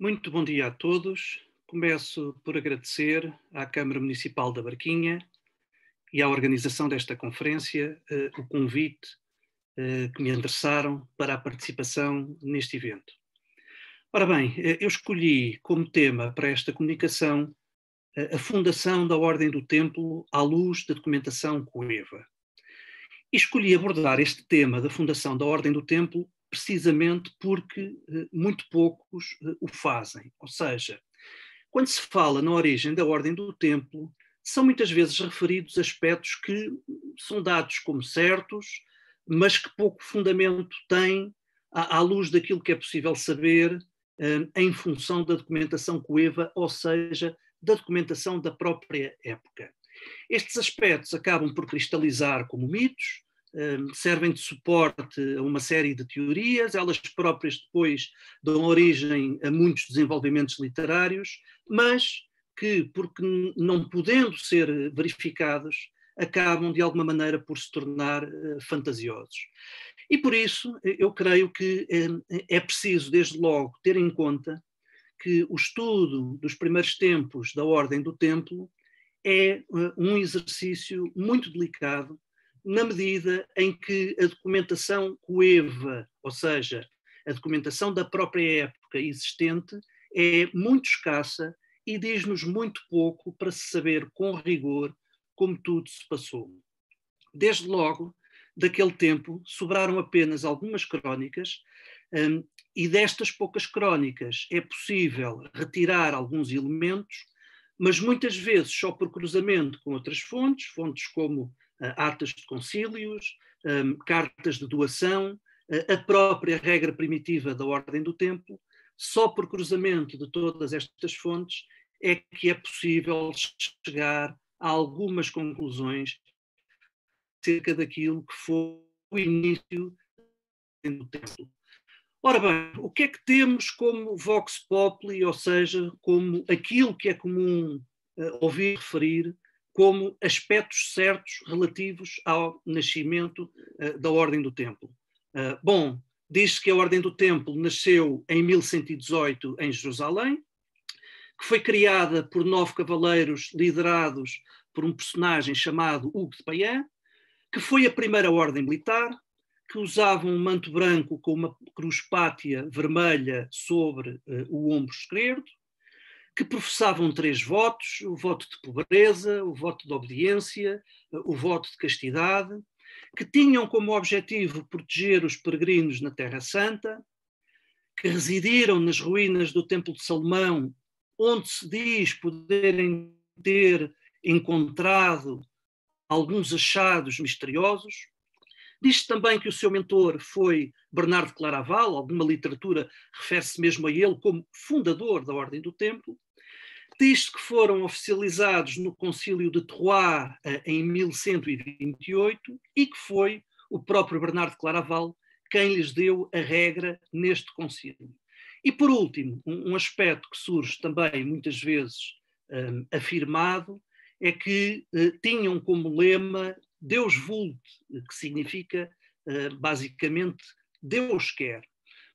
Muito bom dia a todos. Começo por agradecer à Câmara Municipal da Barquinha e à organização desta conferência eh, o convite eh, que me endereçaram para a participação neste evento. Ora bem, eh, eu escolhi como tema para esta comunicação a fundação da Ordem do Templo à luz da documentação coeva. E escolhi abordar este tema da fundação da Ordem do Templo precisamente porque eh, muito poucos eh, o fazem. Ou seja, quando se fala na origem da ordem do templo, são muitas vezes referidos aspectos que são dados como certos, mas que pouco fundamento têm à, luz daquilo que é possível saber eh, em função da documentação coeva, ou seja, da documentação da própria época. Estes aspectos acabam por cristalizar como mitos, Ehm, servem de suporte a uma série de teorias, elas próprias depois dão origem a muitos desenvolvimentos literários, mas que, porque não podendo ser verificados, acabam de alguma maneira por se tornar eh, fantasiosos. E por isso eh, eu creio que ehm, é preciso, desde logo, ter em conta que o estudo dos primeiros tempos da Ordem do Templo é eh, um exercício muito delicado na medida em que a documentação coeva, ou seja, a documentação da própria época existente, é muito escassa e diz-nos muito pouco para se saber com rigor como tudo se passou. Desde logo, daquele tempo, sobraram apenas algumas crónicas, hum, e destas poucas crónicas é possível retirar alguns elementos, mas muitas vezes só por cruzamento com outras fontes, fontes como atas de concílios, um, cartas de doação, a própria regra primitiva da ordem do tempo, só por cruzamento de todas estas fontes é que é possível chegar a algumas conclusões acerca daquilo que foi o início do tempo. Ora bem, o que é que temos como vox populi, ou seja, como aquilo que é comum uh, ouvir referir como aspectos certos relativos ao nascimento uh, da Ordem do Templo. Uh, bom, diz-se que a Ordem do Templo nasceu em 1118 em Jerusalém, que foi criada por nove cavaleiros liderados por um personagem chamado Hugo de Payan, que foi a primeira ordem militar, que usava um manto branco com uma cruz pátia vermelha sobre uh, o ombro esquerdo, que professavam três votos: o voto de pobreza, o voto de obediência, o voto de castidade, que tinham como objetivo proteger os peregrinos na Terra Santa, que residiram nas ruínas do Templo de Salomão, onde se diz poderem ter encontrado alguns achados misteriosos, Diz-se também que o seu mentor foi Bernardo Claraval, alguma literatura refere-se mesmo a ele como fundador da Ordem do Templo. Diz-se que foram oficializados no Concílio de Troyes eh, em 1128 e que foi o próprio Bernardo Claraval quem lhes deu a regra neste concílio. E por último, um, aspecto que surge também muitas vezes um, eh, afirmado é que uh, tinham como lema Deus vult, que significa eh, basicamente Deus quer.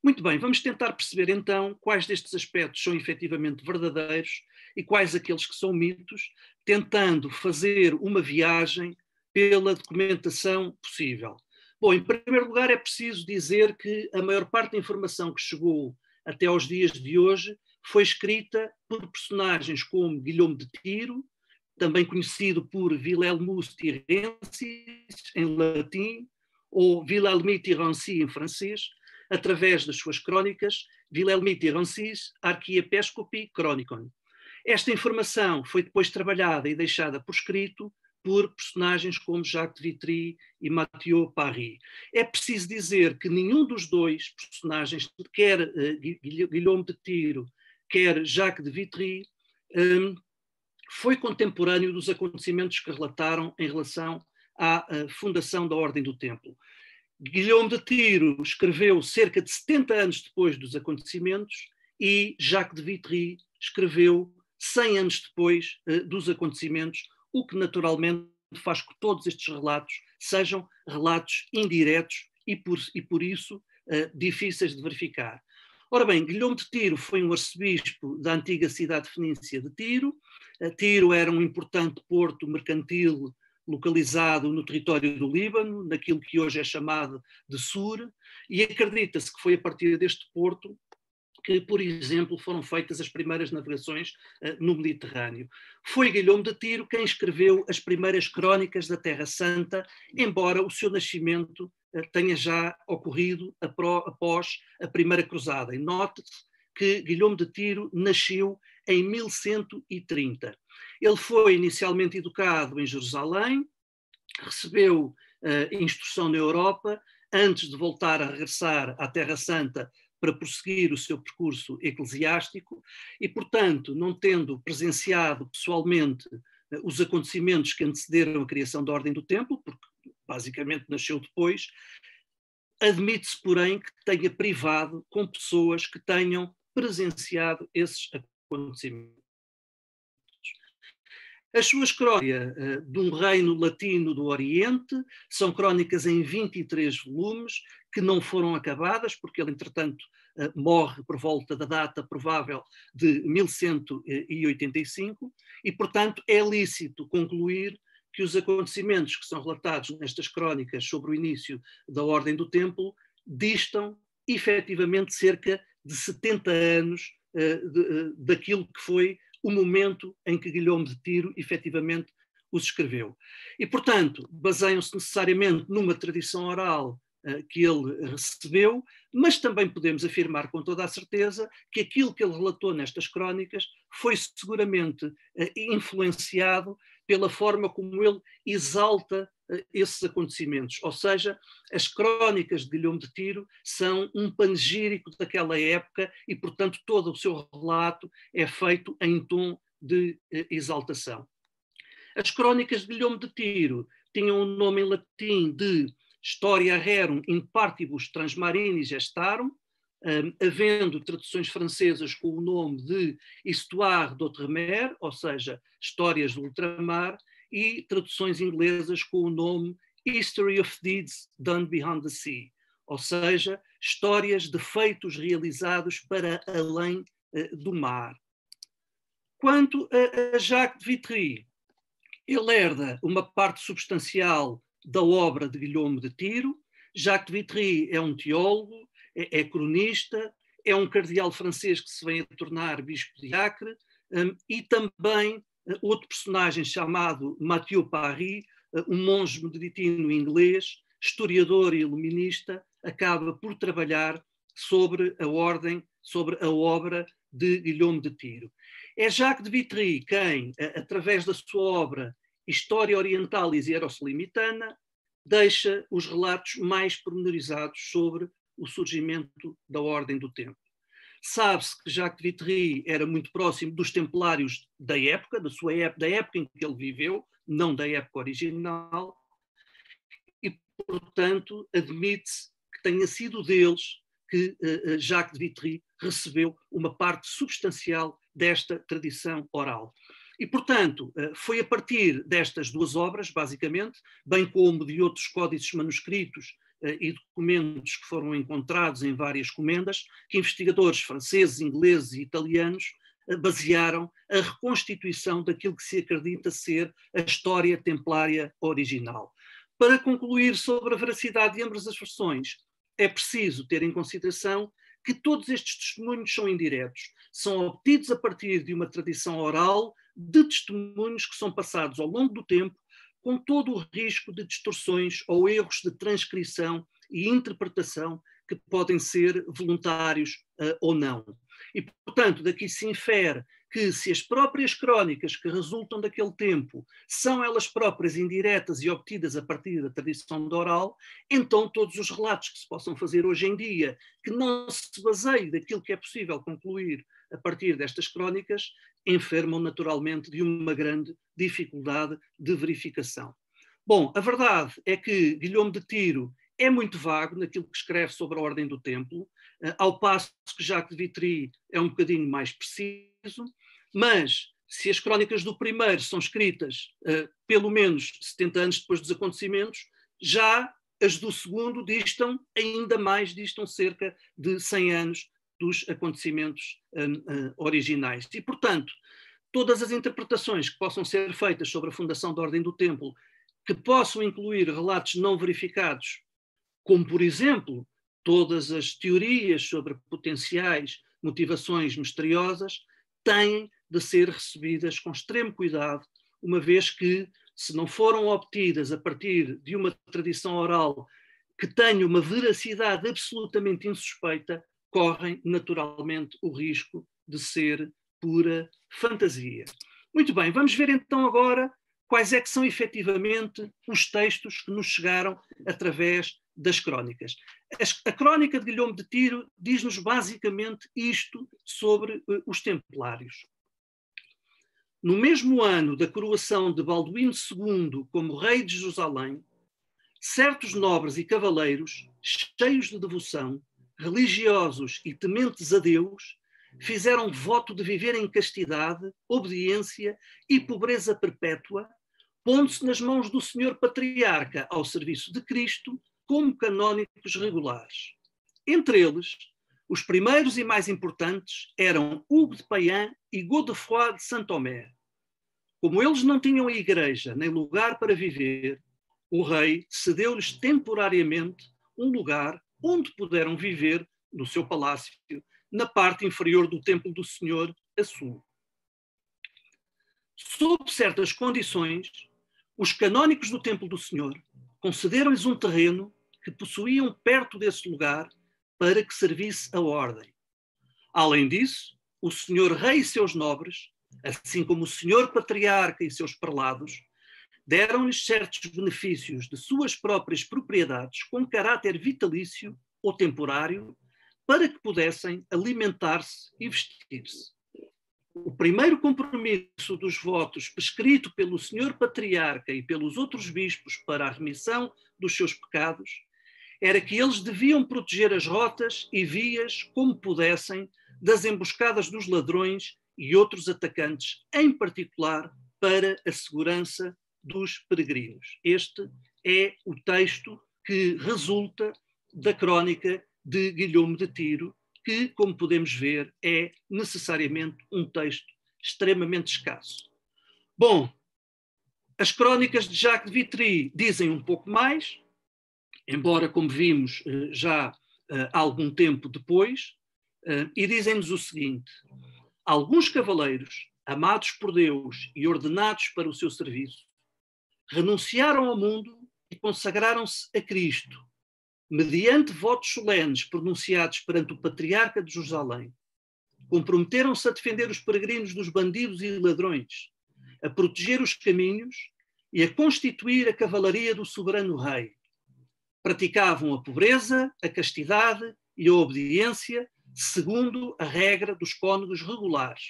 Muito bem, vamos tentar perceber então quais destes aspectos são efetivamente verdadeiros e quais aqueles que são mitos, tentando fazer uma viagem pela documentação possível. Bom, em primeiro lugar, é preciso dizer que a maior parte da informação que chegou até aos dias de hoje foi escrita por personagens como Guilherme de Tiro, também conhecido por Wilhelmus Tirensis, em latim, ou Wilhelmi Tirensi, em francês, através das suas crónicas Wilhelmi Tirensis, Arquiepescopi Chronicon. Esta informação foi depois trabalhada e deixada por escrito por personagens como Jacques de Vitry e Mathieu Paris. É preciso dizer que nenhum dos dois personagens, quer uh, Guilherme de Tiro, quer Jacques de Vitry, um, foi contemporâneo dos acontecimentos que relataram em relação à eh, fundação da Ordem do Templo. Guilhom de Tiro escreveu cerca de 70 anos depois dos acontecimentos e Jacques de Vitry escreveu 100 anos depois eh, dos acontecimentos, o que naturalmente faz que todos estes relatos sejam relatos indiretos e por, e por isso eh, difíceis de verificar. Ora bem, Guilhom de Tiro foi um arcebispo da antiga cidade fenícia de Tiro, Tiro era um importante porto mercantil localizado no território do Líbano, naquilo que hoje é chamado de Sur, e acredita-se que foi a partir deste porto que, por exemplo, foram feitas as primeiras navegações eh, no Mediterrâneo. Foi Guilhom de Tiro quem escreveu as primeiras crónicas da Terra Santa, embora o seu nascimento eh, tenha já ocorrido após a Primeira Cruzada. E note-se que Guilhom de Tiro nasceu em 1130. Ele foi inicialmente educado em Jerusalém, recebeu uh, instrução na Europa, antes de voltar a regressar à Terra Santa para prosseguir o seu percurso eclesiástico, e, portanto, não tendo presenciado pessoalmente uh, os acontecimentos que antecederam a criação da Ordem do Templo, porque basicamente nasceu depois, admite-se, porém, que tenha privado com pessoas que tenham presenciado esses acontecimentos acontecimentos. As suas crónicas uh, de um reino latino do Oriente são crónicas em 23 volumes que não foram acabadas, porque ele, entretanto, uh, morre por volta da data provável de 1185, e, portanto, é lícito concluir que os acontecimentos que são relatados nestas crónicas sobre o início da Ordem do Templo distam efetivamente cerca de 70 anos eh, eh, daquilo que foi o momento em que Guilherme de Tiro efetivamente os escreveu. E, portanto, baseiam-se necessariamente numa tradição oral eh, que ele recebeu, mas também podemos afirmar com toda a certeza que aquilo que ele relatou nestas crónicas foi seguramente influenciado pela forma como ele exalta eh, esses acontecimentos. Ou seja, as crónicas de Guilherme de Tiro são um panegírico daquela época e, portanto, todo o seu relato é feito em tom de eh, exaltação. As crónicas de Guilherme de Tiro tinham o um nome em latim de Historia Rerum in Partibus Transmarini Gestarum, um, ehm, havendo traduções francesas com o nome de Histoire d'Outre-mer, ou seja, Histórias do Ultramar, e traduções inglesas com o nome History of Deeds Done Behind the Sea, ou seja, histórias de feitos realizados para além uh, do mar. Quanto a, a Jacques de Vitry, ele herda uma parte substancial da obra de Guilherme de Tiro. Jacques de Vitry é um teólogo, é, é cronista, é um cardeal francês que se vem a tornar bispo de Acre um, e também outro personagem chamado Mathieu Paris, eh, um monge meditino inglês, historiador e iluminista, acaba por trabalhar sobre a ordem, sobre a obra de Guilhome de Tiro. É Jacques de Vitry quem, eh, através da sua obra História Orientalis e Erosolimitana, deixa os relatos mais pormenorizados sobre o surgimento da Ordem do Tempo. Sabe-se que Jacques de Vitry era muito próximo dos templários da época, da sua época, da época em que ele viveu, não da época original, e, portanto, admite-se que tenha sido deles que uh, Jacques Vitry recebeu uma parte substancial desta tradição oral. E, portanto, eh, foi a partir destas duas obras, basicamente, bem como de outros códices manuscritos eh, e documentos que foram encontrados em várias comendas, que investigadores franceses, ingleses e italianos eh, basearam a reconstituição daquilo que se acredita ser a história templária original. Para concluir sobre a veracidade de ambas as versões, é preciso ter em consideração que todos estes testemunhos são indiretos, são obtidos a partir de uma tradição oral de testemunhos que são passados ao longo do tempo com todo o risco de distorções ou erros de transcrição e interpretação que podem ser voluntários uh, ou não. E, portanto, daqui se infere que, se as próprias crónicas que resultam daquele tempo são elas próprias indiretas e obtidas a partir da tradição oral, então todos os relatos que se possam fazer hoje em dia, que não se baseiem daquilo que é possível concluir a partir destas crónicas, enfermam naturalmente de uma grande dificuldade de verificação. Bom, a verdade é que Guilhom de Tiro é muito vago naquilo que escreve sobre a ordem do templo, eh, ao passo que Jacques de Vitry é um bocadinho mais preciso, mas se as crónicas do primeiro são escritas uh, pelo menos 70 anos depois dos acontecimentos, já as do segundo distam ainda mais, distam cerca de 100 anos dos acontecimentos um, uh, hum, originais. E, portanto, todas as interpretações que possam ser feitas sobre a fundação da Ordem do Templo, que possam incluir relatos não verificados, como, por exemplo, todas as teorias sobre potenciais motivações misteriosas, têm de ser recebidas com extremo cuidado, uma vez que, se não foram obtidas a partir de uma tradição oral que tenha uma veracidade absolutamente insuspeita, correm naturalmente o risco de ser pura fantasia. Muito bem, vamos ver então agora quais é que são efetivamente os textos que nos chegaram através das crónicas. A crónica de Guilhomem de Tiro diz-nos basicamente isto sobre eh, os templários. No mesmo ano da coroação de Balduíno II como rei de Jerusalém, certos nobres e cavaleiros, cheios de devoção, religiosos e tementes a Deus, fizeram voto de viver em castidade, obediência e pobreza perpétua, pondo-se nas mãos do Senhor Patriarca ao serviço de Cristo como canónicos regulares. Entre eles, os primeiros e mais importantes eram Hugo de Payan e Godefroy de Saint-Omer. Como eles não tinham igreja nem lugar para viver, o rei cedeu-lhes temporariamente um lugar onde puderam viver no seu palácio, na parte inferior do Templo do Senhor, a sul. Sob certas condições, os canónicos do Templo do Senhor concederam-lhes um terreno que possuíam perto desse lugar para que servisse a ordem. Além disso, o senhor rei e seus nobres, assim como o senhor patriarca e seus prelados, deram-lhes certos benefícios de suas próprias propriedades com caráter vitalício ou temporário para que pudessem alimentar-se e vestir-se. O primeiro compromisso dos votos prescrito pelo senhor patriarca e pelos outros bispos para a remissão dos seus pecados era que eles deviam proteger as rotas e vias como pudessem das emboscadas dos ladrões e outros atacantes, em particular para a segurança dos peregrinos. Este é o texto que resulta da crónica de Guilhome de Tiro, que, como podemos ver, é necessariamente um texto extremamente escasso. Bom, as crónicas de Jacques de Vitry dizem um pouco mais, embora, como vimos, eh, já há eh, algum tempo depois, eh, e dizem-nos o seguinte: alguns cavaleiros, amados por Deus e ordenados para o seu serviço, renunciaram ao mundo e consagraram-se a Cristo, mediante votos solenes pronunciados perante o patriarca de Jerusalém. Comprometeram-se a defender os peregrinos dos bandidos e ladrões, a proteger os caminhos e a constituir a cavalaria do soberano rei. Praticavam a pobreza, a castidade e a obediência, segundo a regra dos cônegos regulares.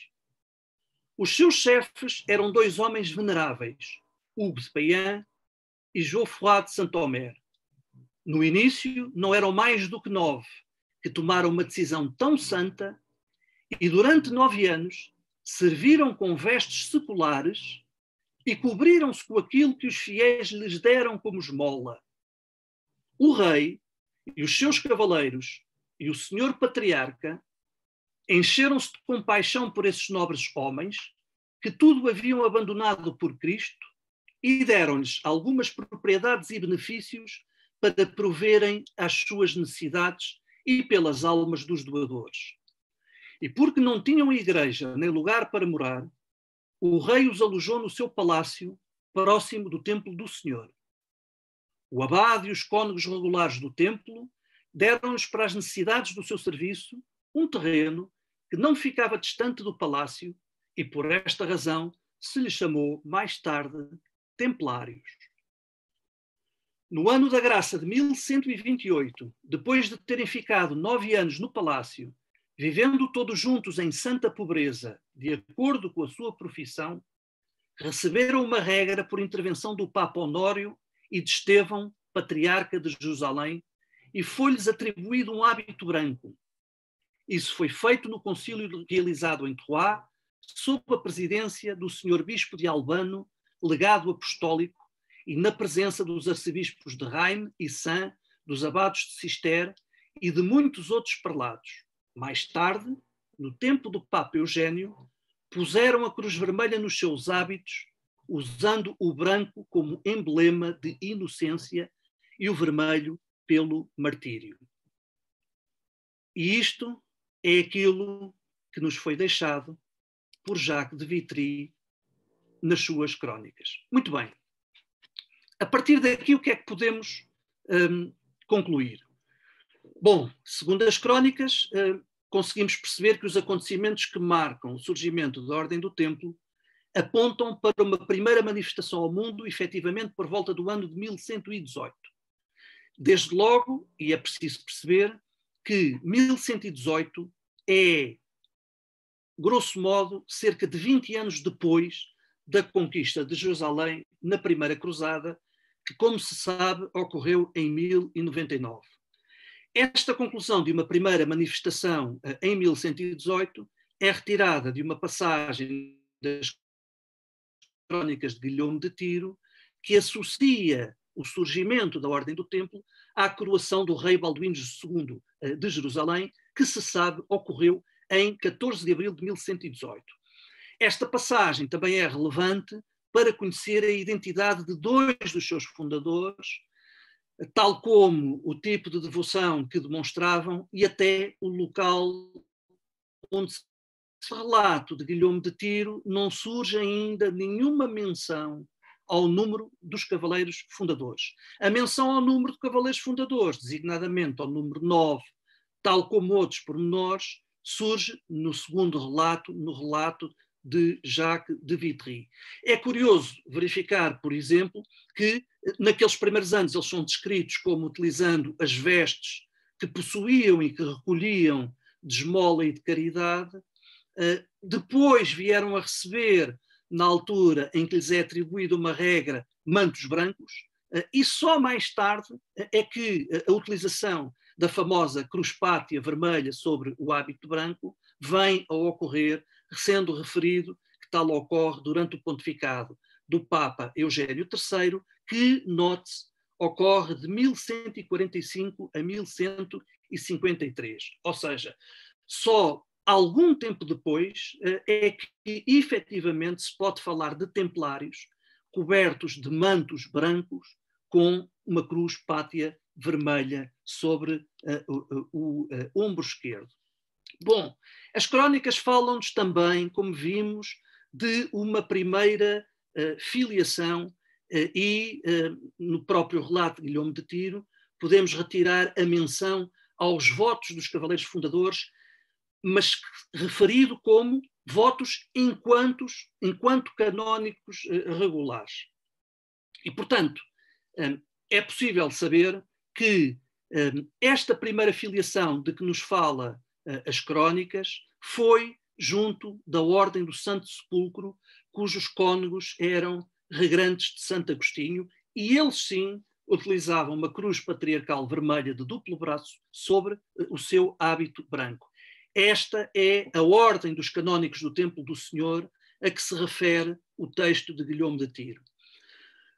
Os seus chefes eram dois homens veneráveis, Hugues de Payan e Geoffroy de Saint-Omer. No início, não eram mais do que nove que tomaram uma decisão tão santa e, durante nove anos, serviram com vestes seculares e cobriram-se com aquilo que os fiéis lhes deram como esmola. O rei e os seus cavaleiros e o senhor patriarca encheram-se de compaixão por esses nobres homens que tudo haviam abandonado por Cristo e deram-lhes algumas propriedades e benefícios para proverem às suas necessidades e pelas almas dos doadores. E porque não tinham igreja nem lugar para morar, o rei os alojou no seu palácio, próximo do templo do Senhor. O abade e os cônegos regulares do templo deram-lhes para as necessidades do seu serviço um terreno que não ficava distante do palácio e por esta razão se lhe chamou mais tarde templários. No ano da graça de 1128, depois de terem ficado nove anos no palácio, vivendo todos juntos em santa pobreza, de acordo com a sua profissão, receberam uma regra por intervenção do Papa Honório e de Estevão, patriarca de Jerusalém, e foi-lhes atribuído um hábito branco. Isso foi feito no concílio realizado em Troyes, sob a presidência do senhor bispo de Albano legado apostólico e na presença dos arcebispos de Reims e San, dos abados de Cister e de muitos outros prelados. Mais tarde, no tempo do Papa Eugênio, puseram a cruz vermelha nos seus hábitos, usando o branco como emblema de inocência e o vermelho pelo martírio. E isto é aquilo que nos foi deixado por Jacques de Vitry nas suas crónicas. Muito bem. A partir daqui, o que é que podemos um, concluir? Bom, segundo as crónicas, uh, conseguimos perceber que os acontecimentos que marcam o surgimento da Ordem do Templo apontam para uma primeira manifestação ao mundo, efetivamente por volta do ano de 1118. Desde logo, e é preciso perceber, que 1118 é, grosso modo, cerca de 20 anos depois da conquista de Jerusalém na Primeira Cruzada, que, como se sabe, ocorreu em 1099. Esta conclusão de uma primeira manifestação eh, em 1118 é retirada de uma passagem das Crónicas de Guilhom de Tiro, que associa o surgimento da Ordem do Templo à coroação do rei Balduíno II eh, de Jerusalém, que se sabe ocorreu em 14 de abril de 1118. Esta passagem também é relevante para conhecer a identidade de dois dos seus fundadores, tal como o tipo de devoção que demonstravam e até o local onde se relato de Guilherme de Tiro não surge ainda nenhuma menção ao número dos cavaleiros fundadores. A menção ao número de cavaleiros fundadores, designadamente ao número 9, tal como outros pormenores, surge no segundo relato, no relato de Jacques de Vitry. É curioso verificar, por exemplo, que eh, naqueles primeiros anos eles são descritos como utilizando as vestes que possuíam e que recolhiam de esmola e de caridade. Eh, depois vieram a receber, na altura em que lhes é atribuída uma regra, mantos brancos, eh, e só mais tarde é que a utilização da famosa cruz pátia vermelha sobre o hábito branco vem a ocorrer sendo referido que tal ocorre durante o pontificado do Papa Eugênio III, que, note-se, ocorre de 1145 a 1153. Ou seja, só algum tempo depois eh, é que efetivamente se pode falar de templários cobertos de mantos brancos com uma cruz pátia vermelha sobre uh, o, eh, o, o ombro esquerdo. Bom, as crónicas falam-nos também, como vimos, de uma primeira uh, filiação uh, e, uh, no próprio relato de Guilherme de Tiro, podemos retirar a menção aos votos dos cavaleiros fundadores, mas referido como votos enquanto, enquanto canónicos regulares. E, portanto, um, é possível saber que um, esta primeira filiação de que nos fala as crónicas, foi junto da Ordem do Santo Sepulcro, cujos cônegos eram regrantes de Santo Agostinho, e eles sim utilizavam uma cruz patriarcal vermelha de duplo braço sobre eh, o seu hábito branco. Esta é a ordem dos canónicos do Templo do Senhor a que se refere o texto de Guilhom de Tiro.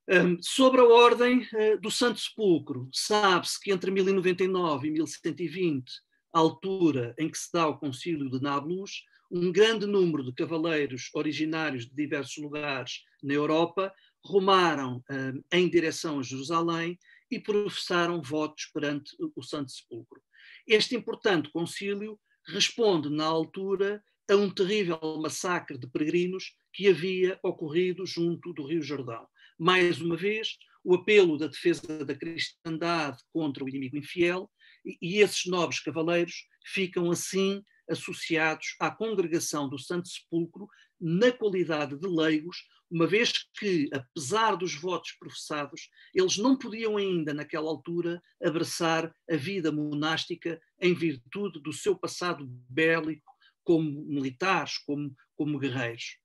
Um, sobre a ordem uh, do Santo Sepulcro, sabe-se que entre 1099 e 1120 altura em que se dá o concílio de Nablus, um grande número de cavaleiros originários de diversos lugares na Europa rumaram um, eh, em direção a Jerusalém e professaram votos perante o Santo Sepulcro. Este importante concílio responde, na altura, a um terrível massacre de peregrinos que havia ocorrido junto do Rio Jordão. Mais uma vez, o apelo da defesa da cristandade contra o inimigo infiel e, esses nobres cavaleiros ficam assim associados à congregação do Santo Sepulcro na qualidade de leigos, uma vez que, apesar dos votos professados, eles não podiam ainda, naquela altura, abraçar a vida monástica em virtude do seu passado bélico como militares, como, como guerreiros.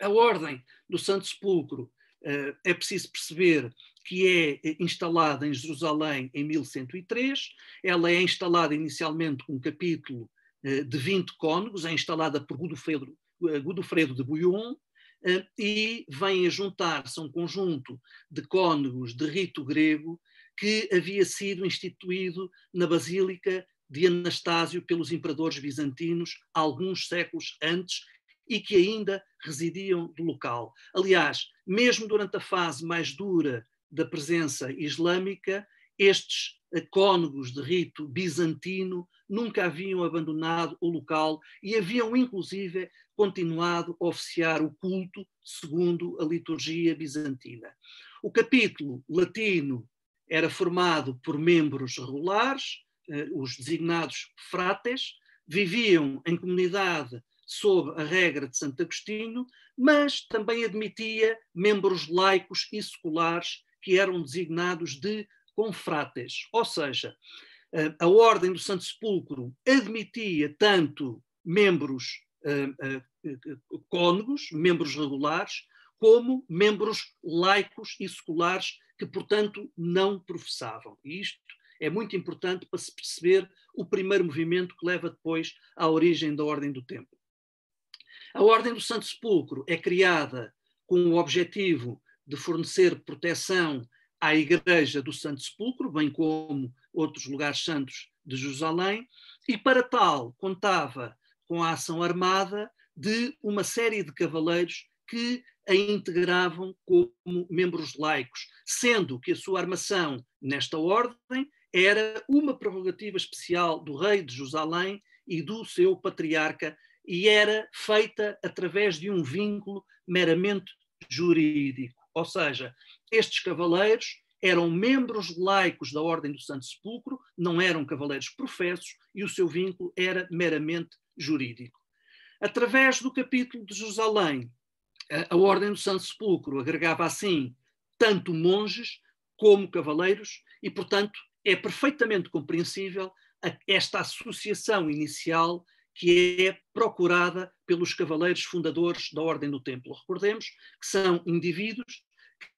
A ordem do Santo Sepulcro eh, é preciso perceber que é eh, instalada em Jerusalém em 1103, ela é instalada inicialmente com um capítulo eh, de 20 cônegos, é instalada por Godofredo, Godofredo de Bouillon, e vem a juntar-se um conjunto de cônegos de rito grego que havia sido instituído na Basílica de Anastásio pelos imperadores bizantinos alguns séculos antes e que ainda residiam do local. Aliás, mesmo durante a fase mais dura da presença islâmica, estes eh, cônegos de rito bizantino nunca haviam abandonado o local e haviam, inclusive, continuado a oficiar o culto segundo a liturgia bizantina. O capítulo latino era formado por membros regulares, eh, os designados frates, viviam em comunidade sob a regra de Santo Agostinho, mas também admitia membros laicos e seculares que eram designados de confrates, ou seja, eh, a Ordem do Santo Sepulcro admitia tanto membros eh, eh, cônegos, membros regulares, como membros laicos e seculares que, portanto, não professavam. E isto é muito importante para se perceber o primeiro movimento que leva depois à origem da Ordem do Tempo. A Ordem do Santo Sepulcro é criada com o objetivo de fornecer proteção à Igreja do Santo Sepulcro, bem como outros lugares santos de Jerusalém, e para tal contava com a ação armada de uma série de cavaleiros que a integravam como membros laicos, sendo que a sua armação nesta ordem era uma prerrogativa especial do rei de Jerusalém e do seu patriarca e era feita através de um vínculo meramente jurídico. Ou seja, estes cavaleiros eram membros laicos da Ordem do Santo Sepulcro, não eram cavaleiros professos e o seu vínculo era meramente jurídico. Através do capítulo de Jerusalém, a Ordem do Santo Sepulcro agregava assim tanto monges como cavaleiros e, portanto, é perfeitamente compreensível esta associação inicial que é procurada pelos cavaleiros fundadores da Ordem do Templo. Recordemos que são indivíduos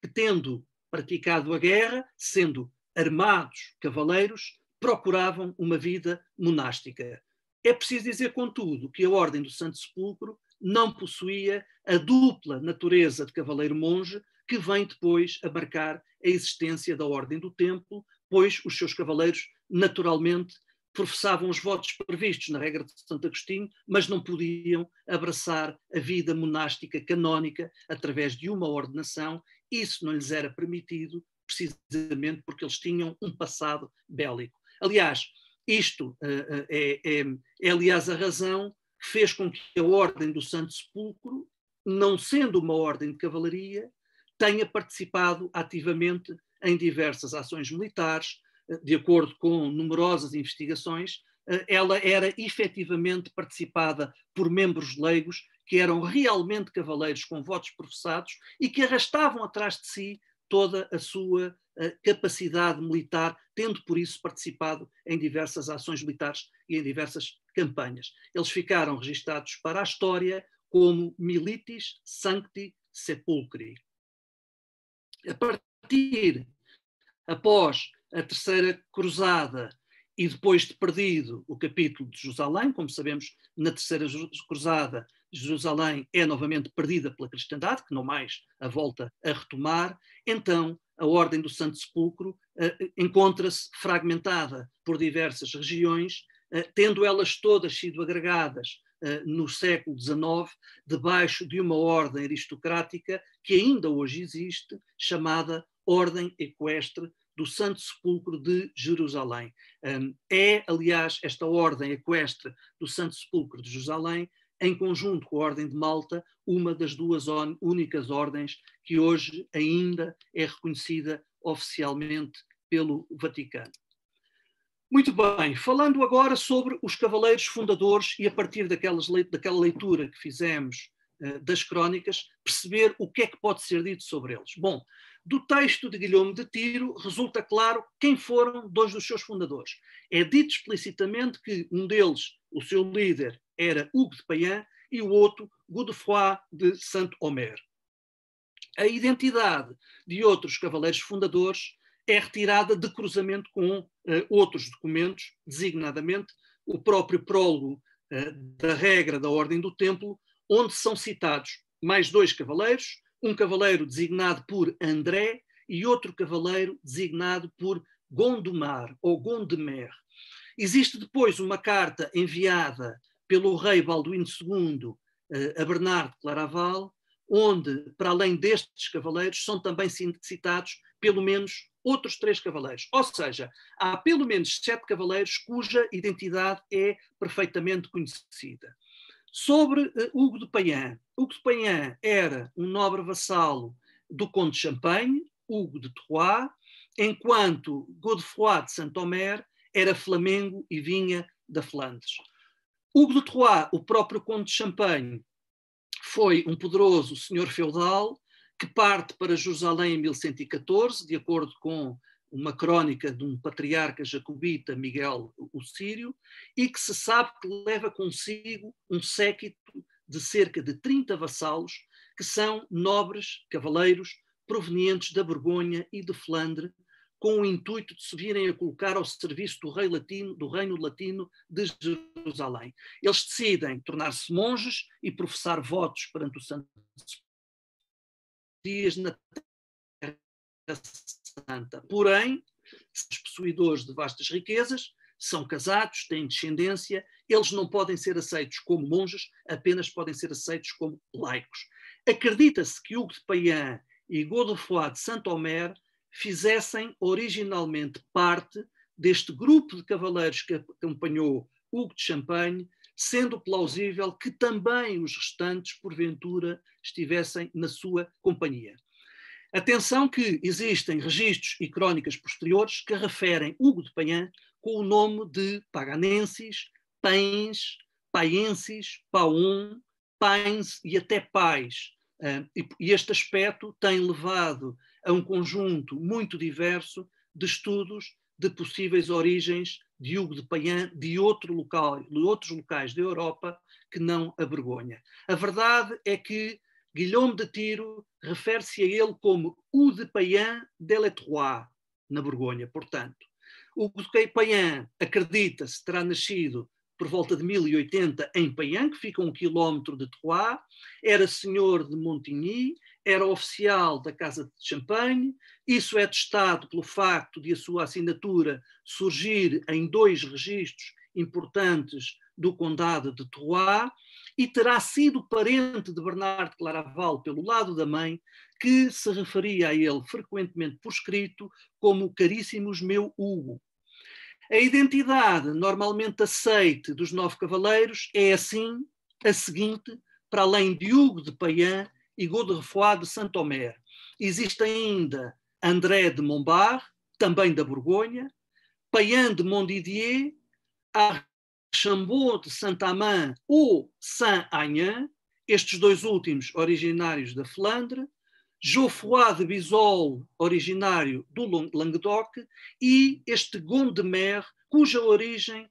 que, tendo praticado a guerra, sendo armados cavaleiros, procuravam uma vida monástica. É preciso dizer, contudo, que a Ordem do Santo Sepulcro não possuía a dupla natureza de cavaleiro-monge que vem depois a marcar a existência da Ordem do Templo, pois os seus cavaleiros naturalmente professavam os votos previstos na regra de Santo Agostinho, mas não podiam abraçar a vida monástica canónica através de uma ordenação. Isso não lhes era permitido, precisamente porque eles tinham um passado bélico. Aliás, isto é, é, é, é aliás, a razão que fez com que a Ordem do Santo Sepulcro, não sendo uma ordem de cavalaria, tenha participado ativamente em diversas ações militares, de acordo com numerosas investigações, eh, ela era efetivamente participada por membros leigos que eram realmente cavaleiros com votos professados e que arrastavam atrás de si toda a sua eh, capacidade militar, tendo por isso participado em diversas ações militares e em diversas campanhas. Eles ficaram registados para a história como Militis Sancti Sepulcri. A partir, após a Terceira Cruzada e depois de perdido o capítulo de Jerusalém, como sabemos, na Terceira Cruzada, Jerusalém é novamente perdida pela cristandade, que não mais a volta a retomar, então a Ordem do Santo Sepulcro uh, encontra-se fragmentada por diversas regiões, uh, tendo elas todas sido agregadas uh, no século XIX, debaixo de uma ordem aristocrática que ainda hoje existe, chamada Ordem Equestre do Santo Sepulcro de Jerusalém. É, aliás, esta ordem equestre do Santo Sepulcro de Jerusalém, em conjunto com a Ordem de Malta, uma das duas únicas ordens que hoje ainda é reconhecida oficialmente pelo Vaticano. Muito bem, falando agora sobre os cavaleiros fundadores e a partir daquelas, daquela leitura que fizemos uh, das crónicas, perceber o que é que pode ser dito sobre eles. Bom, do texto de Guilherme de Tiro resulta claro quem foram dois dos seus fundadores. É dito explicitamente que um deles, o seu líder, era Hugo de Payan e o outro, Godefroy de Saint-Omer. A identidade de outros cavaleiros fundadores é retirada de cruzamento com uh, outros documentos, designadamente o próprio prólogo uh, da regra da Ordem do Templo, onde são citados mais dois cavaleiros, um cavaleiro designado por André e outro cavaleiro designado por Gondomar ou Gondemer. Existe depois uma carta enviada pelo rei Balduíno II eh, a Bernardo Claraval, onde, para além destes cavaleiros, são também citados pelo menos outros três cavaleiros. Ou seja, há pelo menos sete cavaleiros cuja identidade é perfeitamente conhecida. Sobre eh, Hugo de Payan. O Panhã era um nobre vassalo do Conde de Champagne, Hugo de Troyes, enquanto Godefroy de Saint-Omer era flamengo e vinha da Flandres. Hugo de Troyes, o próprio Conde de Champagne, foi um poderoso senhor feudal que parte para Jerusalém em 1114, de acordo com uma crónica de um patriarca jacobita, Miguel o Sírio, e que se sabe que leva consigo um séquito de cerca de 30 vassalos, que são nobres cavaleiros provenientes da Borgonha e de Flandre, com o intuito de se virem a colocar ao serviço do rei latino, do reino latino de Jerusalém. Eles decidem tornar-se monges e professar votos perante o Santo dias na Terra Santa. Porém, os possuidores de vastas riquezas, são casados, têm descendência, eles não podem ser aceitos como monges, apenas podem ser aceitos como laicos. Acredita-se que Hugo de Payan e Godefroy de Saint-Omer fizessem originalmente parte deste grupo de cavaleiros que acompanhou Hugo de Champagne, sendo plausível que também os restantes, porventura, estivessem na sua companhia. Atenção que existem registros e crónicas posteriores que referem Hugo de Payan com o nome de paganenses, pães, paenses, paum, pães e até pais. Ah, e este aspecto tem levado a um conjunto muito diverso de estudos de possíveis origens de Hugo de Payan de, outro local, de outros locais da Europa que não a Borgonha. A verdade é que Guilhom de Tiro refere-se a ele como o de Payan de Letrois, na Borgonha, portanto. O Payan acredita-se, terá nascido por volta de 1080 em Payan, que fica a um quilómetro de Troyes, era senhor de Montigny, era oficial da Casa de Champagne. Isso é testado pelo facto de a sua assinatura surgir em dois registros importantes do Condado de Troyes e terá sido parente de Bernardo de Claraval pelo lado da mãe, que se referia a ele frequentemente por escrito como Caríssimos meu Hugo. A identidade normalmente aceite dos nove cavaleiros é assim a seguinte, para além de Hugo de Payan e Godefroy de Saint-Omer. Existe ainda André de Montbar, também da Borgonha, Payan de Montdidier, de Saint-Amand ou saint agnan estes dois últimos originários da Flandre, Geoffroy de Bisol, originário do Languedoc, e este Gondemer, cuja origem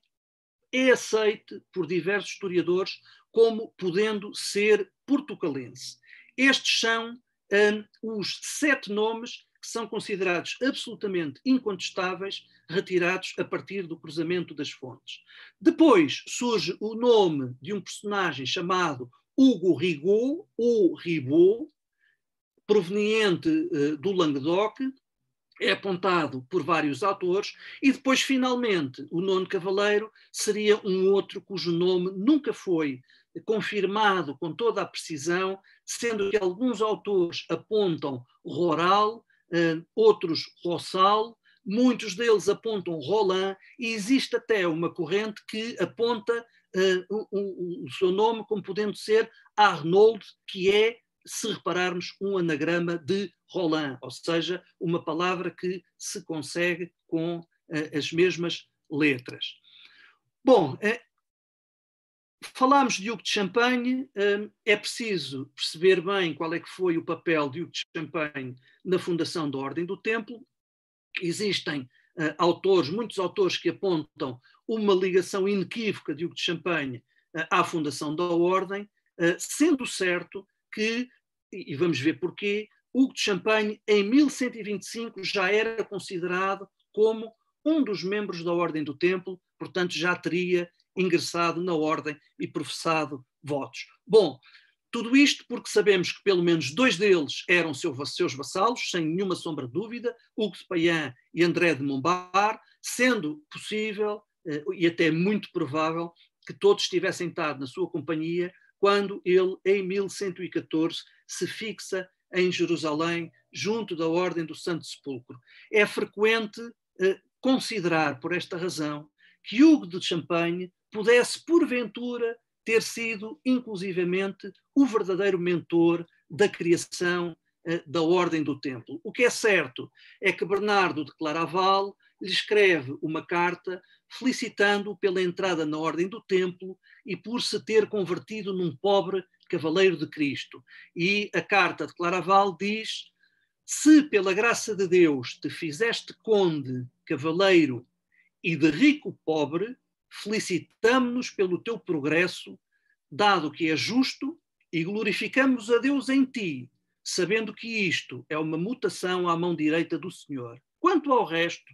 é aceite por diversos historiadores como podendo ser portucalense. Estes são um, os sete nomes que são considerados absolutamente incontestáveis retirados a partir do cruzamento das fontes. Depois surge o nome de um personagem chamado Hugo Rigaud, ou Ribaud, proveniente uh, do Languedoc, é apontado por vários autores, e depois, finalmente, o Nono Cavaleiro seria um outro cujo nome nunca foi confirmado com toda a precisão, sendo que alguns autores apontam Roral, uh, outros Rossal, muitos deles apontam Roland e existe até uma corrente que aponta uh, o, o, o, seu nome como podendo ser Arnold, que é, se repararmos, um anagrama de Roland, ou seja, uma palavra que se consegue com uh, as mesmas letras. Bom, uh, Falámos de Hugo de Champagne, é preciso perceber bem qual é que foi o papel de Hugo de Champagne na fundação da Ordem do Templo. Existem uh, autores, muitos autores que apontam uma ligação inequívoca de Hugo de Champagne uh, à fundação da Ordem, uh, sendo certo que, e vamos ver porquê, Hugo de Champagne, em 1125, já era considerado como um dos membros da Ordem do Templo, portanto, já teria ingressado na Ordem e professado votos. Bom, tudo isto porque sabemos que pelo menos dois deles eram seus vassalos, sem nenhuma sombra de dúvida, Hugo de Payan e André de Mombar, sendo possível eh, e até muito provável que todos tivessem estado na sua companhia quando ele, em 1114, se fixa em Jerusalém, junto da Ordem do Santo Sepulcro. É frequente eh, considerar, por esta razão, que Hugo de Champagne pudesse, porventura, ter sido, inclusivamente, o verdadeiro mentor da criação eh, da Ordem do Templo. O que é certo é que Bernardo de Claraval lhe escreve uma carta felicitando-o pela entrada na Ordem do Templo e por se ter convertido num pobre cavaleiro de Cristo. E a carta de Claraval diz: Se pela graça de Deus te fizeste conde, cavaleiro e de rico pobre, felicitamo-nos pelo teu progresso, dado que é justo e glorificamos a Deus em ti, sabendo que isto é uma mutação à mão direita do Senhor. Quanto ao resto,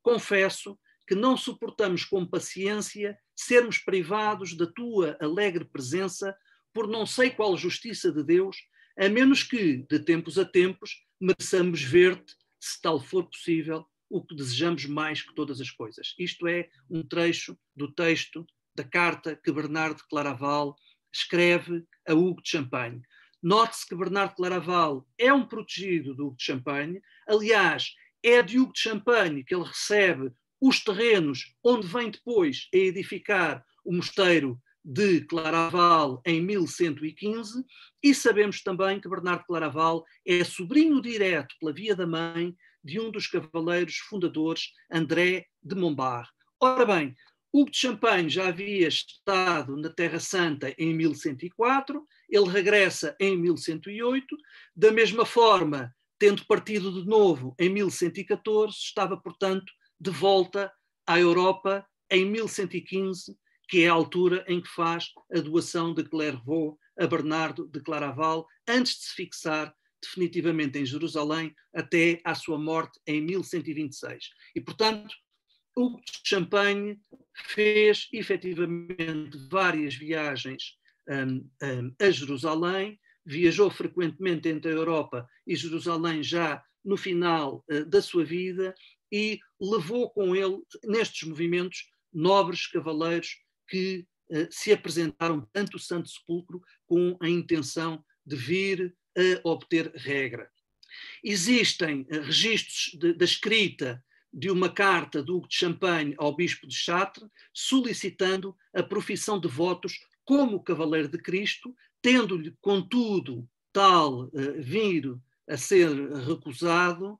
confesso que não suportamos com paciência sermos privados da tua alegre presença por não sei qual justiça de Deus, a menos que, de tempos a tempos, mereçamos ver-te, se tal for possível, o que desejamos mais que todas as coisas. Isto é um trecho do texto da carta que Bernardo Claraval escreve a Hugo de Champagne. Note-se que Bernardo Claraval é um protegido do Hugo de Champagne. Aliás, é de Hugo de Champagne que ele recebe os terrenos onde vem depois a edificar o mosteiro de Claraval em 1115, e sabemos também que Bernardo Claraval é sobrinho direto, pela via da mãe, de um dos cavaleiros fundadores, André de Montbar. Ora bem, Hugo de Champagne já havia estado na Terra Santa em 1104, ele regressa em 1108, da mesma forma, tendo partido de novo em 1114, estava, portanto, de volta à Europa em 1115, que é a altura em que faz a doação de Clairvaux a Bernardo de Claraval, antes de se fixar definitivamente em Jerusalém até à sua morte em 1126. E, portanto, o Champagne fez efetivamente várias viagens um, um, a Jerusalém, viajou frequentemente entre a Europa e Jerusalém já no final uh, da sua vida e levou com ele, nestes movimentos, nobres cavaleiros que uh, se apresentaram tanto o Santo Sepulcro com a intenção de vir a obter regra. Existem eh, registros da escrita de uma carta do Hugo de Champagne ao Bispo de Chartres, solicitando a profissão de votos como Cavaleiro de Cristo, tendo-lhe, contudo, tal uh, eh, vir a ser recusado, um,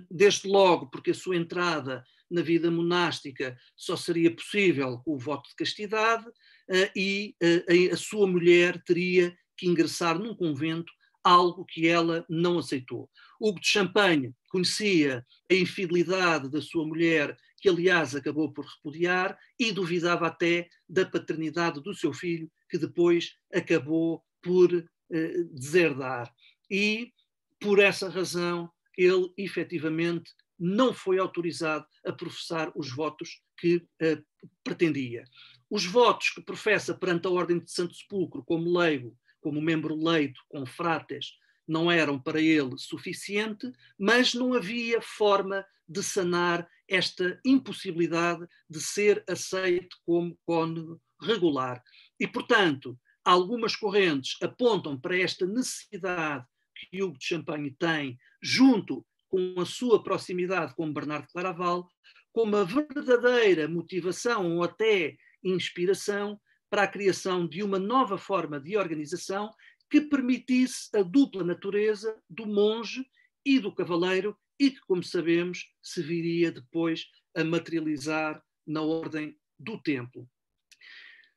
eh, desde logo porque a sua entrada na vida monástica só seria possível com o voto de castidade, uh, e uh, a, a sua mulher teria que ingressar num convento algo que ela não aceitou. Hugo de Champagne conhecia a infidelidade da sua mulher, que aliás acabou por repudiar, e duvidava até da paternidade do seu filho, que depois acabou por eh, deserdar. E por essa razão ele efetivamente não foi autorizado a professar os votos que eh, pretendia. Os votos que professa perante a Ordem de Santo Sepulcro como leigo como membro leito, com frates, não eram para ele suficiente, mas não havia forma de sanar esta impossibilidade de ser aceito como cônego regular. E, portanto, algumas correntes apontam para esta necessidade que Hugo de Champagne tem, junto com a sua proximidade com Bernardo Claraval, como a verdadeira motivação ou até inspiração para a criação de uma nova forma de organização que permitisse a dupla natureza do monge e do cavaleiro e que, como sabemos, se viria depois a materializar na ordem do templo.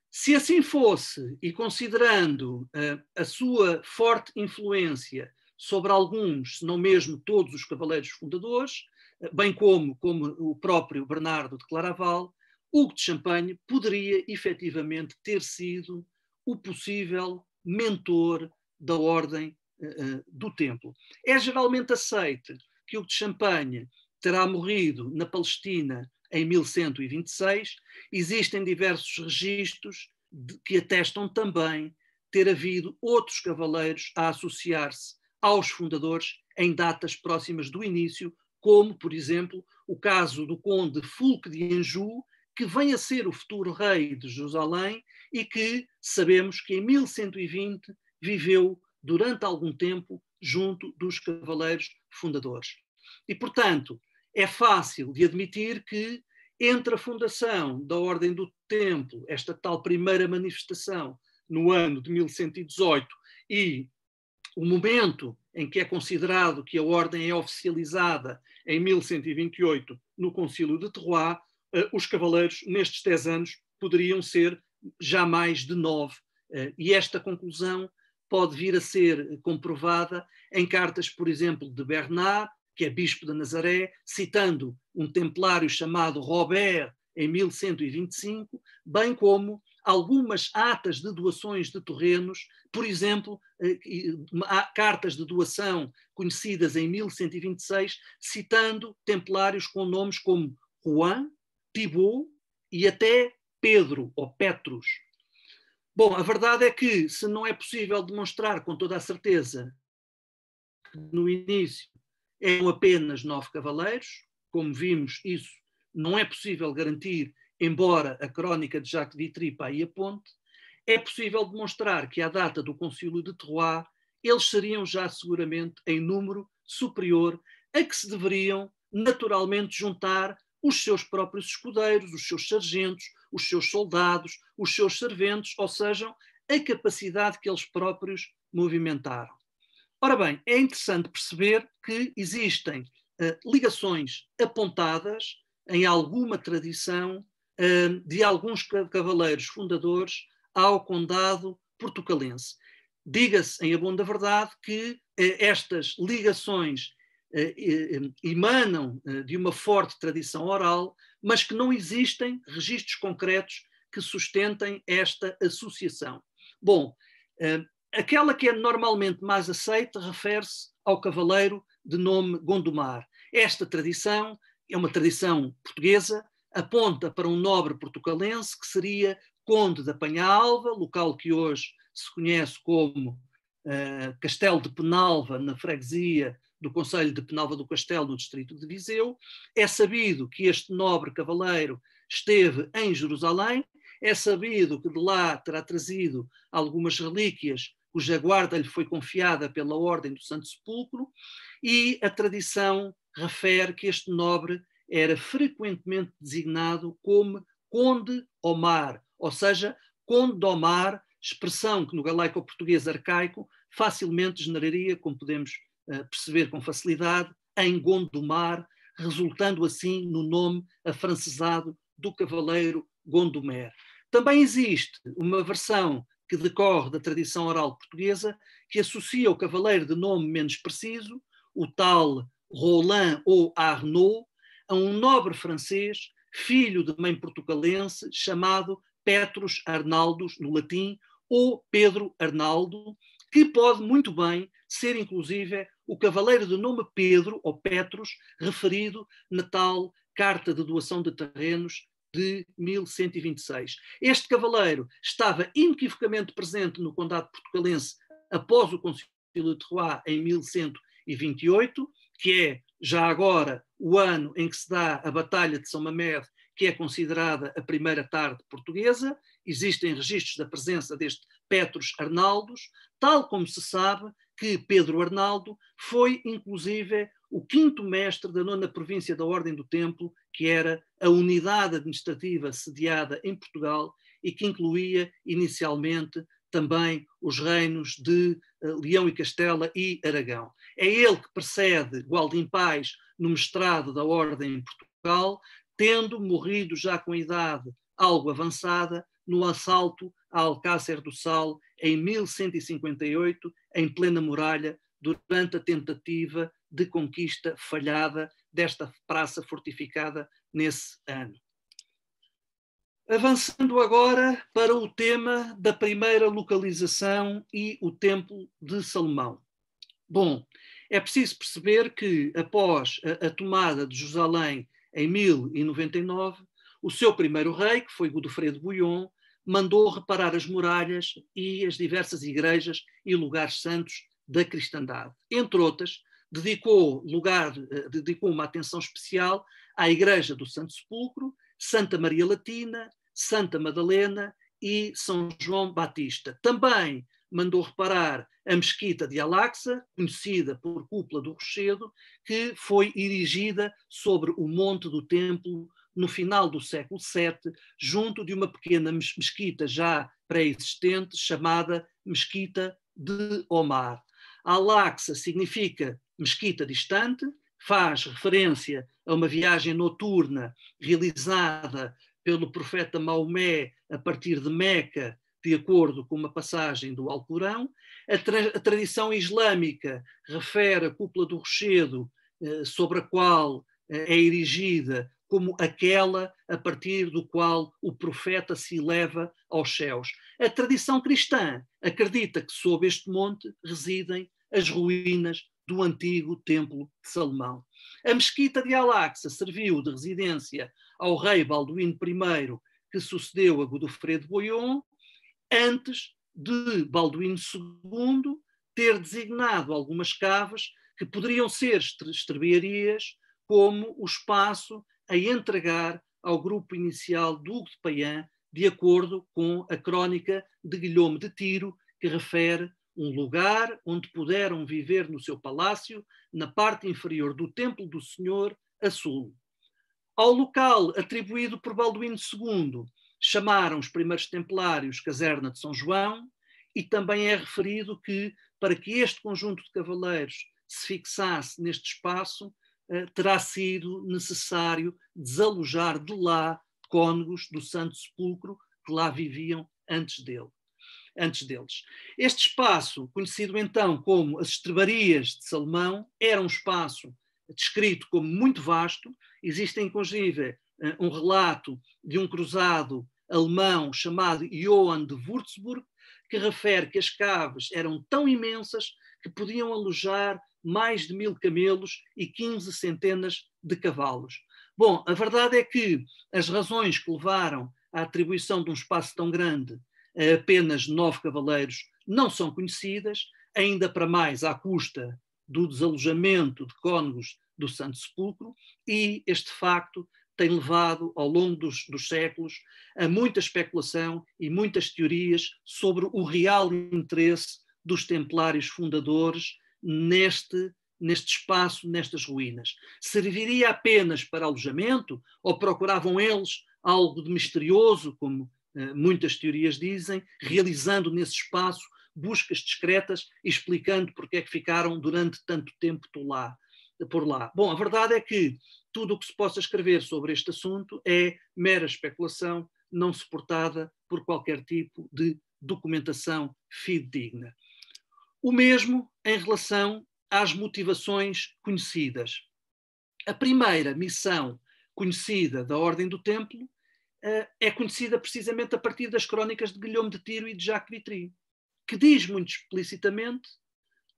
Se assim fosse, e considerando uh, a sua forte influência sobre alguns, se não mesmo todos os cavaleiros fundadores, eh, bem como, como o próprio Bernardo de Claraval, Hugo de Champagne poderia efetivamente ter sido o possível mentor da ordem uh, do templo. É geralmente aceite que Hugo de Champagne terá morrido na Palestina em 1126. Existem diversos registros de, que atestam também ter havido outros cavaleiros a associar-se aos fundadores em datas próximas do início, como, por exemplo, o caso do conde Fulque de Anjou, que vem a ser o futuro rei de Jerusalém e que sabemos que em 1120 viveu durante algum tempo junto dos cavaleiros fundadores. E, portanto, é fácil de admitir que entre a fundação da Ordem do Templo, esta tal primeira manifestação no ano de 1118, e o momento em que é considerado que a ordem é oficializada em 1128 no Concílio de Terroir, eh, os cavaleiros, nestes 10 anos, poderiam ser já mais de 9. Eh, e esta conclusão pode vir a ser comprovada em cartas, por exemplo, de Bernard, que é bispo de Nazaré, citando um templário chamado Robert em 1125, bem como algumas atas de doações de terrenos, por exemplo, eh, cartas de doação conhecidas em 1126, citando templários com nomes como Juan, Tibou e até Pedro ou Petrus. Bom, a verdade é que se não é possível demonstrar com toda a certeza que no início eram apenas nove cavaleiros, como vimos, isso não é possível garantir, embora a crónica de Jacques Vitry aí aponte, é possível demonstrar que à data do concílio de Troyes eles seriam já seguramente em número superior a que se deveriam naturalmente juntar os seus próprios escudeiros, os seus sargentos, os seus soldados, os seus serventes, ou seja, a capacidade que eles próprios movimentaram. Ora bem, é interessante perceber que existem uh, ligações apontadas em alguma tradição uh, de alguns cavaleiros fundadores ao condado portucalense. Diga-se, em abono da verdade, que uh, estas ligações eh, eh, emanam eh, de uma forte tradição oral, mas que não existem registros concretos que sustentem esta associação. Bom, aquela que é normalmente mais aceita refere-se ao cavaleiro de nome Gondomar. Esta tradição é uma tradição portuguesa, aponta para um nobre portucalense que seria Conde da Penha Alva, local que hoje se conhece como uh, Castelo de Penalva, na freguesia do Conselho de Penalva do Castelo, no distrito de Viseu. É sabido que este nobre cavaleiro esteve em Jerusalém, é sabido que de lá terá trazido algumas relíquias cuja guarda lhe foi confiada pela Ordem do Santo Sepulcro, e a tradição refere que este nobre era frequentemente designado como Conde Omar, ou seja, Conde Omar, expressão que no galaico português arcaico facilmente generaria, como podemos perceber com facilidade, em Gondomar, resultando assim no nome afrancesado do cavaleiro Gondomer. Também existe uma versão que decorre da tradição oral portuguesa que associa o cavaleiro de nome menos preciso, o tal Roland ou Arnaud, a um nobre francês, filho de mãe portugalense, chamado Petrus Arnaldos, no latim, ou Pedro Arnaldo, que pode muito bem ser, inclusive, o cavaleiro de nome Pedro, ou Petros, referido na tal carta de doação de terrenos de 1126. Este cavaleiro estava inequivocamente presente no condado portugalense após o concílio de Troyes em 1128, que é já agora o ano em que se dá a batalha de São Mamede, que é considerada a primeira tarde portuguesa. Existem registros da presença deste Petrus Arnaldos, tal como se sabe que Pedro Arnaldo foi, inclusive, o quinto mestre da nona província da Ordem do Templo, que era a unidade administrativa sediada em Portugal e que incluía inicialmente também os reinos de eh, Leão e Castela e Aragão. É ele que precede Gualdim Paz no mestrado da Ordem em Portugal, tendo morrido já com idade algo avançada no assalto a Alcácer do Sal em 1158, em plena muralha, durante a tentativa de conquista falhada desta praça fortificada nesse ano. Avançando agora para o tema da primeira localização e o Templo de Salomão. Bom, é preciso perceber que, após a, a tomada de Jerusalém em 1099, o seu primeiro rei, que foi Godofredo Bouillon, mandou reparar as muralhas e as diversas igrejas e lugares santos da cristandade. Entre outras, dedicou, lugar, eh, dedicou uma atenção especial à Igreja do Santo Sepulcro, Santa Maria Latina, Santa Madalena e São João Batista. Também mandou reparar a mesquita de Alaxa, conhecida por Cúpula do Rochedo, que foi erigida sobre o monte do templo no final do século VII, junto de uma pequena mesquita já pré-existente chamada Mesquita de Omar. Al-Aqsa significa mesquita distante, faz referência a uma viagem noturna realizada pelo profeta Maomé a partir de Meca, de acordo com uma passagem do Alcorão. A, tra a tradição islâmica refere a cúpula do rochedo eh, sobre a qual eh, é erigida como aquela a partir do qual o profeta se eleva aos céus. A tradição cristã acredita que sob este monte residem as ruínas do antigo Templo de Salomão. A mesquita de Al-Aqsa serviu de residência ao rei Balduíno I, que sucedeu a Godofredo Boyon, antes de Balduíno II ter designado algumas cavas que poderiam ser estrebiarias como o espaço a entregar ao grupo inicial do Hugo de Paian, de acordo com a crónica de Guilhome de Tiro, que refere um lugar onde puderam viver no seu palácio, na parte inferior do Templo do Senhor, a sul. Ao local atribuído por Balduíno II, chamaram os primeiros templários Caserna de São João, e também é referido que, para que este conjunto de cavaleiros se fixasse neste espaço, eh, terá sido necessário desalojar de lá cônegos do Santo Sepulcro que lá viviam antes dele. Antes deles. Este espaço, conhecido então como as Estrebarias de Salomão, era um espaço descrito como muito vasto. Existe, inclusive, eh, um relato de um cruzado alemão chamado Johann de Würzburg, que refere que as caves eram tão imensas que podiam alojar mais de mil camelos e 15 centenas de cavalos. Bom, a verdade é que as razões que levaram à atribuição de um espaço tão grande a apenas nove cavaleiros não são conhecidas, ainda para mais à custa do desalojamento de cônegos do Santo Sepulcro, e este facto tem levado, ao longo dos, dos, séculos, a muita especulação e muitas teorias sobre o real interesse dos templários fundadores neste, neste espaço, nestas ruínas? Serviria apenas para alojamento ou procuravam eles algo de misterioso, como eh, muitas teorias dizem, realizando nesse espaço buscas discretas, explicando porque é que ficaram durante tanto tempo lá, por lá? Bom, a verdade é que tudo o que se possa escrever sobre este assunto é mera especulação, não suportada por qualquer tipo de documentação fidedigna. O mesmo em relação às motivações conhecidas. A primeira missão conhecida da Ordem do Templo uh, é conhecida precisamente a partir das crónicas de Guilherme de Tiro e de Jacques Vitry, que diz muito explicitamente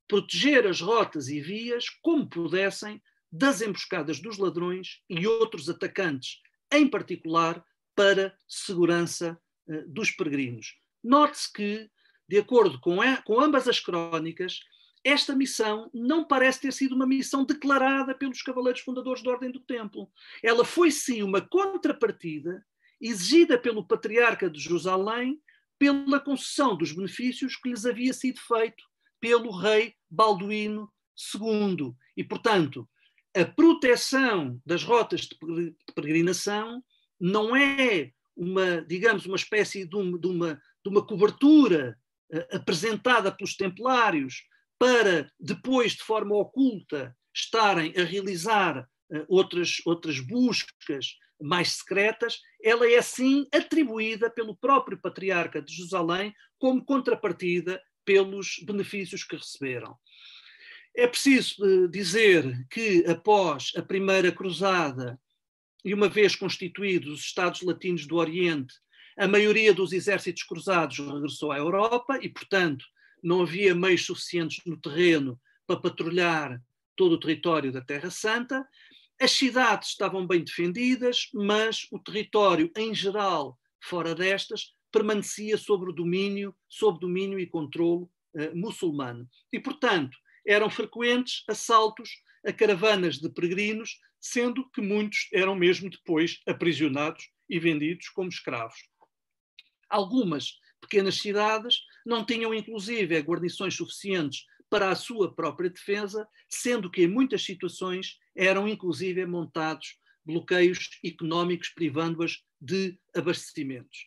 proteger as rotas e vias como pudessem das emboscadas dos ladrões e outros atacantes, em particular para segurança uh, dos peregrinos. Note-se que de acordo com, a, com ambas as crónicas, esta missão não parece ter sido uma missão declarada pelos cavaleiros fundadores da Ordem do Templo. Ela foi sim uma contrapartida exigida pelo patriarca de Jerusalém pela concessão dos benefícios que lhes havia sido feito pelo rei Balduíno II. E, portanto, a proteção das rotas de peregrinação não é uma, digamos, uma espécie de uma, de uma, de uma cobertura eh, apresentada pelos templários para depois, de forma oculta, estarem a realizar eh, outras, outras buscas mais secretas, ela é assim atribuída pelo próprio patriarca de Jerusalém como contrapartida pelos benefícios que receberam. É preciso eh, dizer que, após a Primeira Cruzada, e uma vez constituídos os Estados Latinos do Oriente, a maioria dos exércitos cruzados regressou à Europa e, portanto, não havia meios suficientes no terreno para patrulhar todo o território da Terra Santa. As cidades estavam bem defendidas, mas o território em geral, fora destas, permanecia sob domínio, sob domínio e controlo uh, muçulmano. E, portanto, eram frequentes assaltos a caravanas de peregrinos, sendo que muitos eram mesmo depois aprisionados e vendidos como escravos. Algumas pequenas cidades não tinham, inclusive, é, guarnições suficientes para a sua própria defesa, sendo que em muitas situações eram, inclusive, montados bloqueios económicos privando-as de abastecimentos.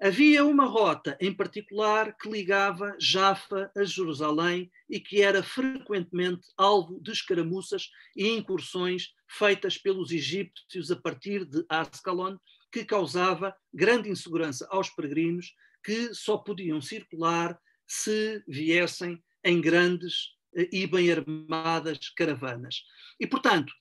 Havia uma rota em particular que ligava Jaffa a Jerusalém e que era frequentemente alvo de escaramuças e incursões feitas pelos egípcios a partir de Ascalon, que causava grande insegurança aos peregrinos que só podiam circular se viessem em grandes eh, e bem armadas caravanas. E, portanto,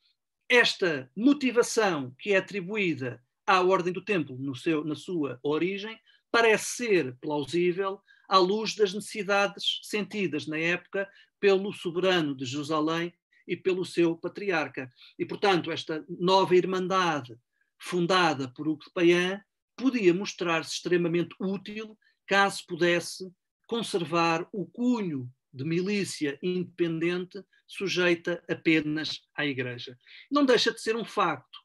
esta motivação que é atribuída à Ordem do Templo no seu, na sua origem parece ser plausível à luz das necessidades sentidas na época pelo soberano de Jerusalém e pelo seu patriarca. E, portanto, esta nova irmandade fundada por Hugo de Payan, podia mostrar-se extremamente útil caso pudesse conservar o cunho de milícia independente sujeita apenas à Igreja. Não deixa de ser um facto,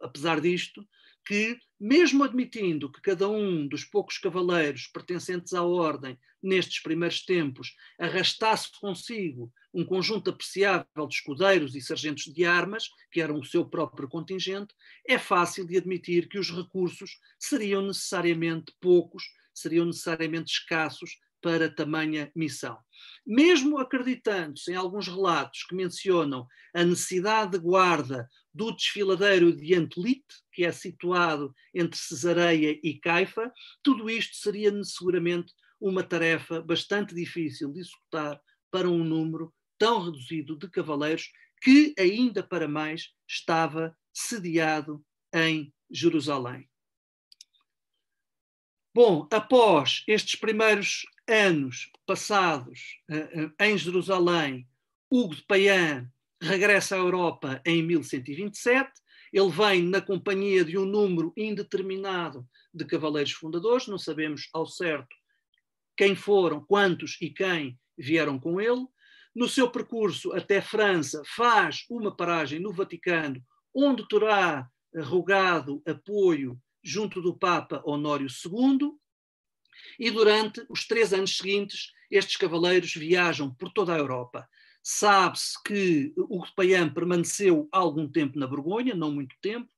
apesar disto, que, mesmo admitindo que cada um dos poucos cavaleiros pertencentes à ordem, nestes primeiros tempos, arrastasse consigo um conjunto apreciável de escudeiros e sargentos de armas, que eram o seu próprio contingente, é fácil de admitir que os recursos seriam necessariamente poucos seriam necessariamente escassos para tamanha missão. Mesmo acreditando-se em alguns relatos que mencionam a necessidade de guarda do desfiladeiro de Antolite, que é situado entre Cesareia e Caifa, tudo isto seria seguramente uma tarefa bastante difícil de executar para um número tão reduzido de cavaleiros que ainda para mais estava sediado em Jerusalém. Bom, após estes primeiros anos passados eh, eh, em Jerusalém, Hugo de Payan regressa à Europa em 1127. Ele vem na companhia de um número indeterminado de cavaleiros fundadores, não sabemos ao certo quem foram, quantos e quem vieram com ele. No seu percurso até França, faz uma paragem no Vaticano, onde terá rogado apoio junto do Papa Honório II, e durante os três anos seguintes, estes cavaleiros viajam por toda a Europa. Sabe-se que o Payan permaneceu algum tempo na Borgonha, não muito tempo,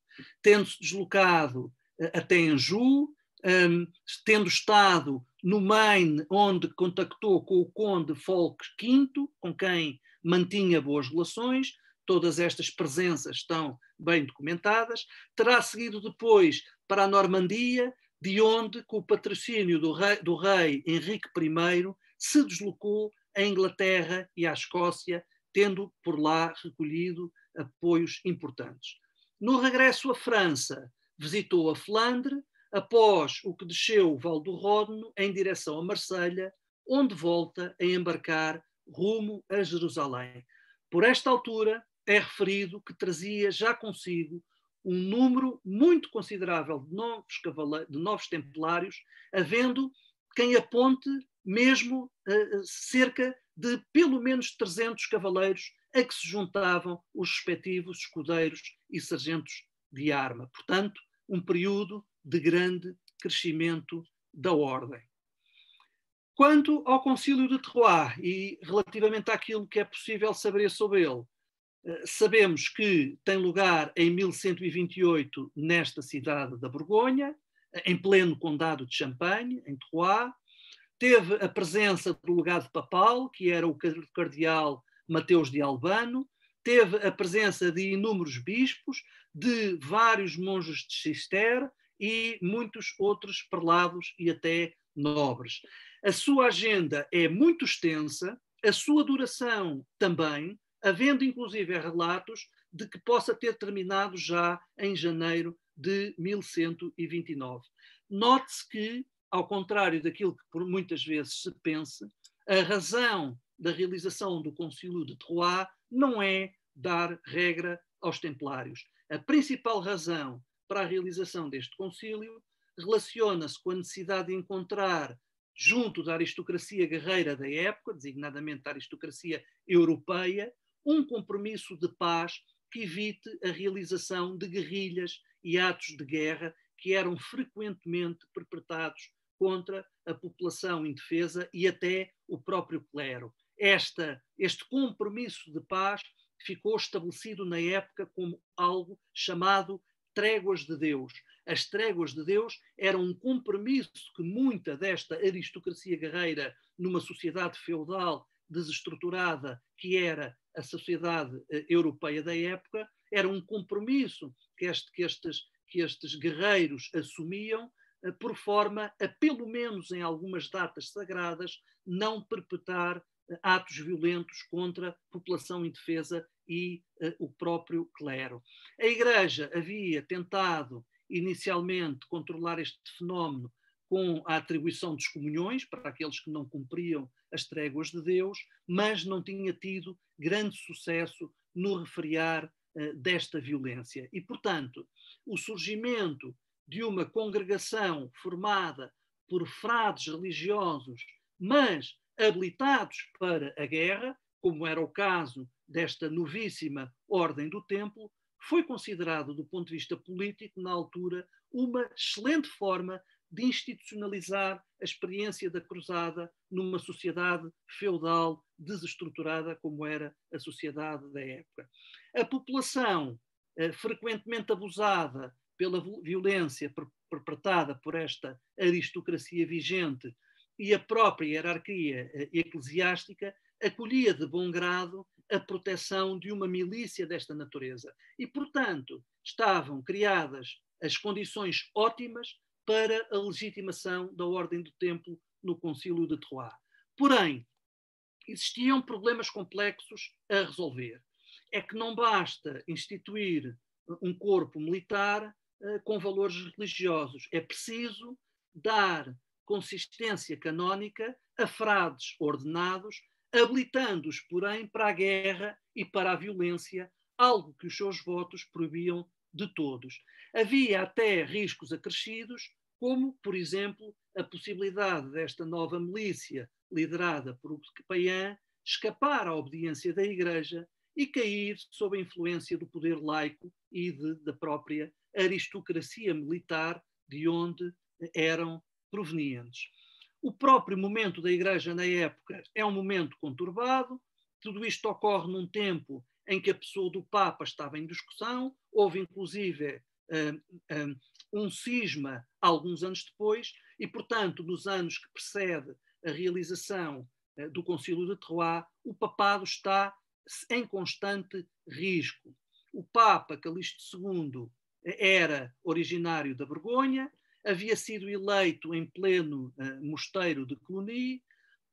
tendo-se deslocado eh, até Anjou, um, ehm, tendo estado no Maine, onde contactou com o conde Folk V, com quem mantinha boas relações, todas estas presenças estão bem documentadas. Terá seguido depois para a Normandia, de onde, com o patrocínio do rei, do rei Henrique I, se deslocou à Inglaterra e à Escócia, tendo por lá recolhido apoios importantes. No regresso à França, visitou a Flandre, após o que desceu o Val do Rodno em direção a Marselha, onde volta a embarcar rumo a Jerusalém. Por esta altura, é referido que trazia já consigo um número muito considerável de novos, de novos templários, havendo quem aponte mesmo uh, cerca de pelo menos 300 cavaleiros a que se juntavam os respectivos escudeiros e sargentos de arma. Portanto, um período de grande crescimento da ordem. Quanto ao concílio de Troyes e relativamente àquilo que é possível saber sobre ele, eh, sabemos que tem lugar em 1128 nesta cidade da Borgonha, eh, em pleno condado de Champagne, em Troyes. Teve a presença do legado papal, que era o cardeal Mateus de Albano, teve a presença de inúmeros bispos, de vários monges de Cister e muitos outros prelados e até nobres. A sua agenda é muito extensa, a sua duração também, havendo inclusive relatos de que possa ter terminado já em janeiro de 1129. Note-se que, ao contrário daquilo que por muitas vezes se pensa, a razão da realização do Concílio de Troyes não é dar regra aos Templários. A principal razão para a realização deste Concílio relaciona-se com a necessidade de encontrar, junto da aristocracia guerreira da época, designadamente da aristocracia europeia, um compromisso de paz que evite a realização de guerrilhas e atos de guerra que eram frequentemente perpetrados contra a população indefesa e até o próprio clero. Esta, este compromisso de paz ficou estabelecido na época como algo chamado tréguas de Deus. As tréguas de Deus eram um compromisso que muita desta aristocracia guerreira, numa sociedade feudal desestruturada que era a sociedade eh, europeia da época, era um compromisso que, este, que, estes, que estes guerreiros assumiam eh, por forma a, pelo menos em algumas datas sagradas, não perpetrar eh, atos violentos contra a população indefesa e uh, o próprio clero. A Igreja havia tentado inicialmente controlar este fenómeno com a atribuição dos comunhões para aqueles que não cumpriam as tréguas de Deus, mas não tinha tido grande sucesso no refriar uh, desta violência. E, portanto, o surgimento de uma congregação formada por frades religiosos, mas habilitados para a guerra, como era o caso desta novíssima Ordem do Templo, foi considerado, do ponto de vista político, na altura, uma excelente forma de institucionalizar a experiência da cruzada numa sociedade feudal desestruturada como era a sociedade da época. A população, eh, frequentemente abusada pela violência perpetrada por esta aristocracia vigente e a própria hierarquia eh, eclesiástica, acolhia de bom grado a proteção de uma milícia desta natureza. E, portanto, estavam criadas as condições ótimas para a legitimação da Ordem do Templo no Concílio de Troyes. Porém, existiam problemas complexos a resolver. É que não basta instituir um corpo militar uh, com valores religiosos. É preciso dar consistência canónica a frades ordenados, habilitando-os, porém, para a guerra e para a violência, algo que os seus votos proibiam de todos. Havia até riscos acrescidos, como, por exemplo, a possibilidade desta nova milícia, liderada por Paian, escapar à obediência da Igreja e cair sob a influência do poder laico e de, da própria aristocracia militar de onde eram provenientes. O próprio momento da Igreja na época é um momento conturbado, tudo isto ocorre num tempo em que a pessoa do Papa estava em discussão, houve inclusive hum, hum, um cisma alguns anos depois, e, portanto, nos anos que precede a realização eh, do Concílio de Troyes, o papado está em constante risco. O Papa Calixto II eh, era originário da Borgonha, havia sido eleito em pleno uh, mosteiro de Cluny,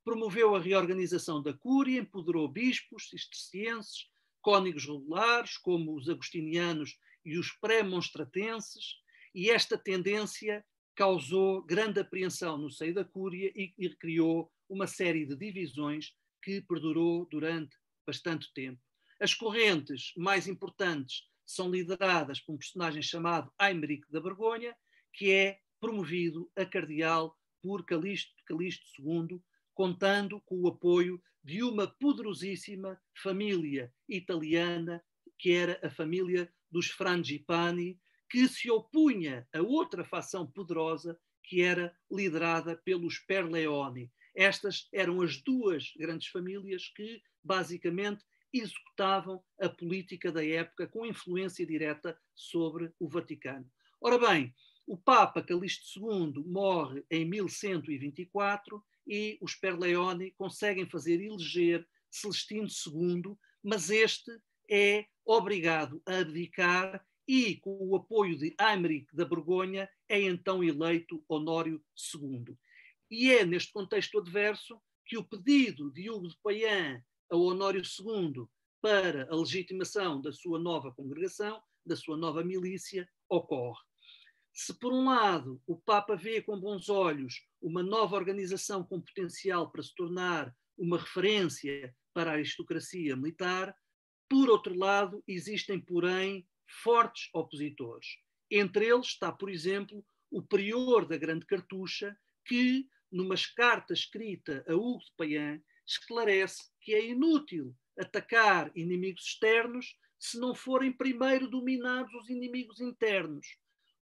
promoveu a reorganização da Cúria, empoderou bispos cistercienses, cônigos regulares, como os agostinianos e os pré-monstratenses, e esta tendência causou grande apreensão no seio da Cúria e, e criou uma série de divisões que perdurou durante bastante tempo. As correntes mais importantes são lideradas por um personagem chamado Aimeric da Borgonha, que é promovido a cardeal por Calixto, Calixto II contando com o apoio de uma poderosíssima família italiana, que era a família dos Frangipani, que se opunha a outra facção poderosa que era liderada pelos Perleoni. Estas eram as duas grandes famílias que, basicamente, executavam a política da época com influência direta sobre o Vaticano. Ora bem, o Papa Calixto II morre em 1124 e os Perleone conseguem fazer eleger Celestino II, mas este é obrigado a abdicar e, com o apoio de Aymeric da Borgonha, é então eleito Honório II. E é neste contexto adverso que o pedido de Hugo de Payan a Honório II para a legitimação da sua nova congregação, da sua nova milícia, ocorre. Se, por um lado, o Papa vê com bons olhos uma nova organização com potencial para se tornar uma referência para a aristocracia militar, por outro lado, existem, porém, fortes opositores. Entre eles está, por exemplo, o prior da Grande Cartucha, que, numa carta escrita a Hugo de Payan, esclarece que é inútil atacar inimigos externos se não forem primeiro dominados os inimigos internos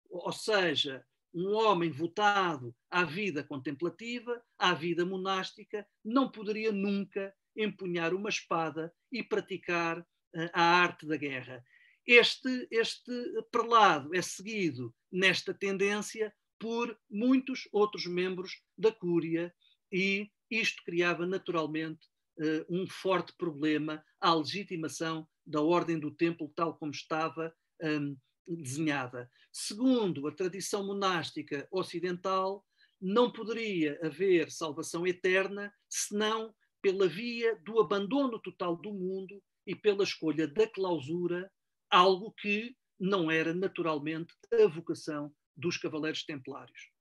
ou seja, um homem votado à vida contemplativa, à vida monástica, não poderia nunca empunhar uma espada e praticar eh, a arte da guerra. Este, este prelado é seguido nesta tendência por muitos outros membros da Cúria e isto criava naturalmente uh, um forte problema à legitimação da ordem do templo tal como estava um, ehm, desenhada. Segundo a tradição monástica ocidental, não poderia haver salvação eterna senão pela via do abandono total do mundo e pela escolha da clausura, algo que não era naturalmente a vocação dos Cavaleiros Templários.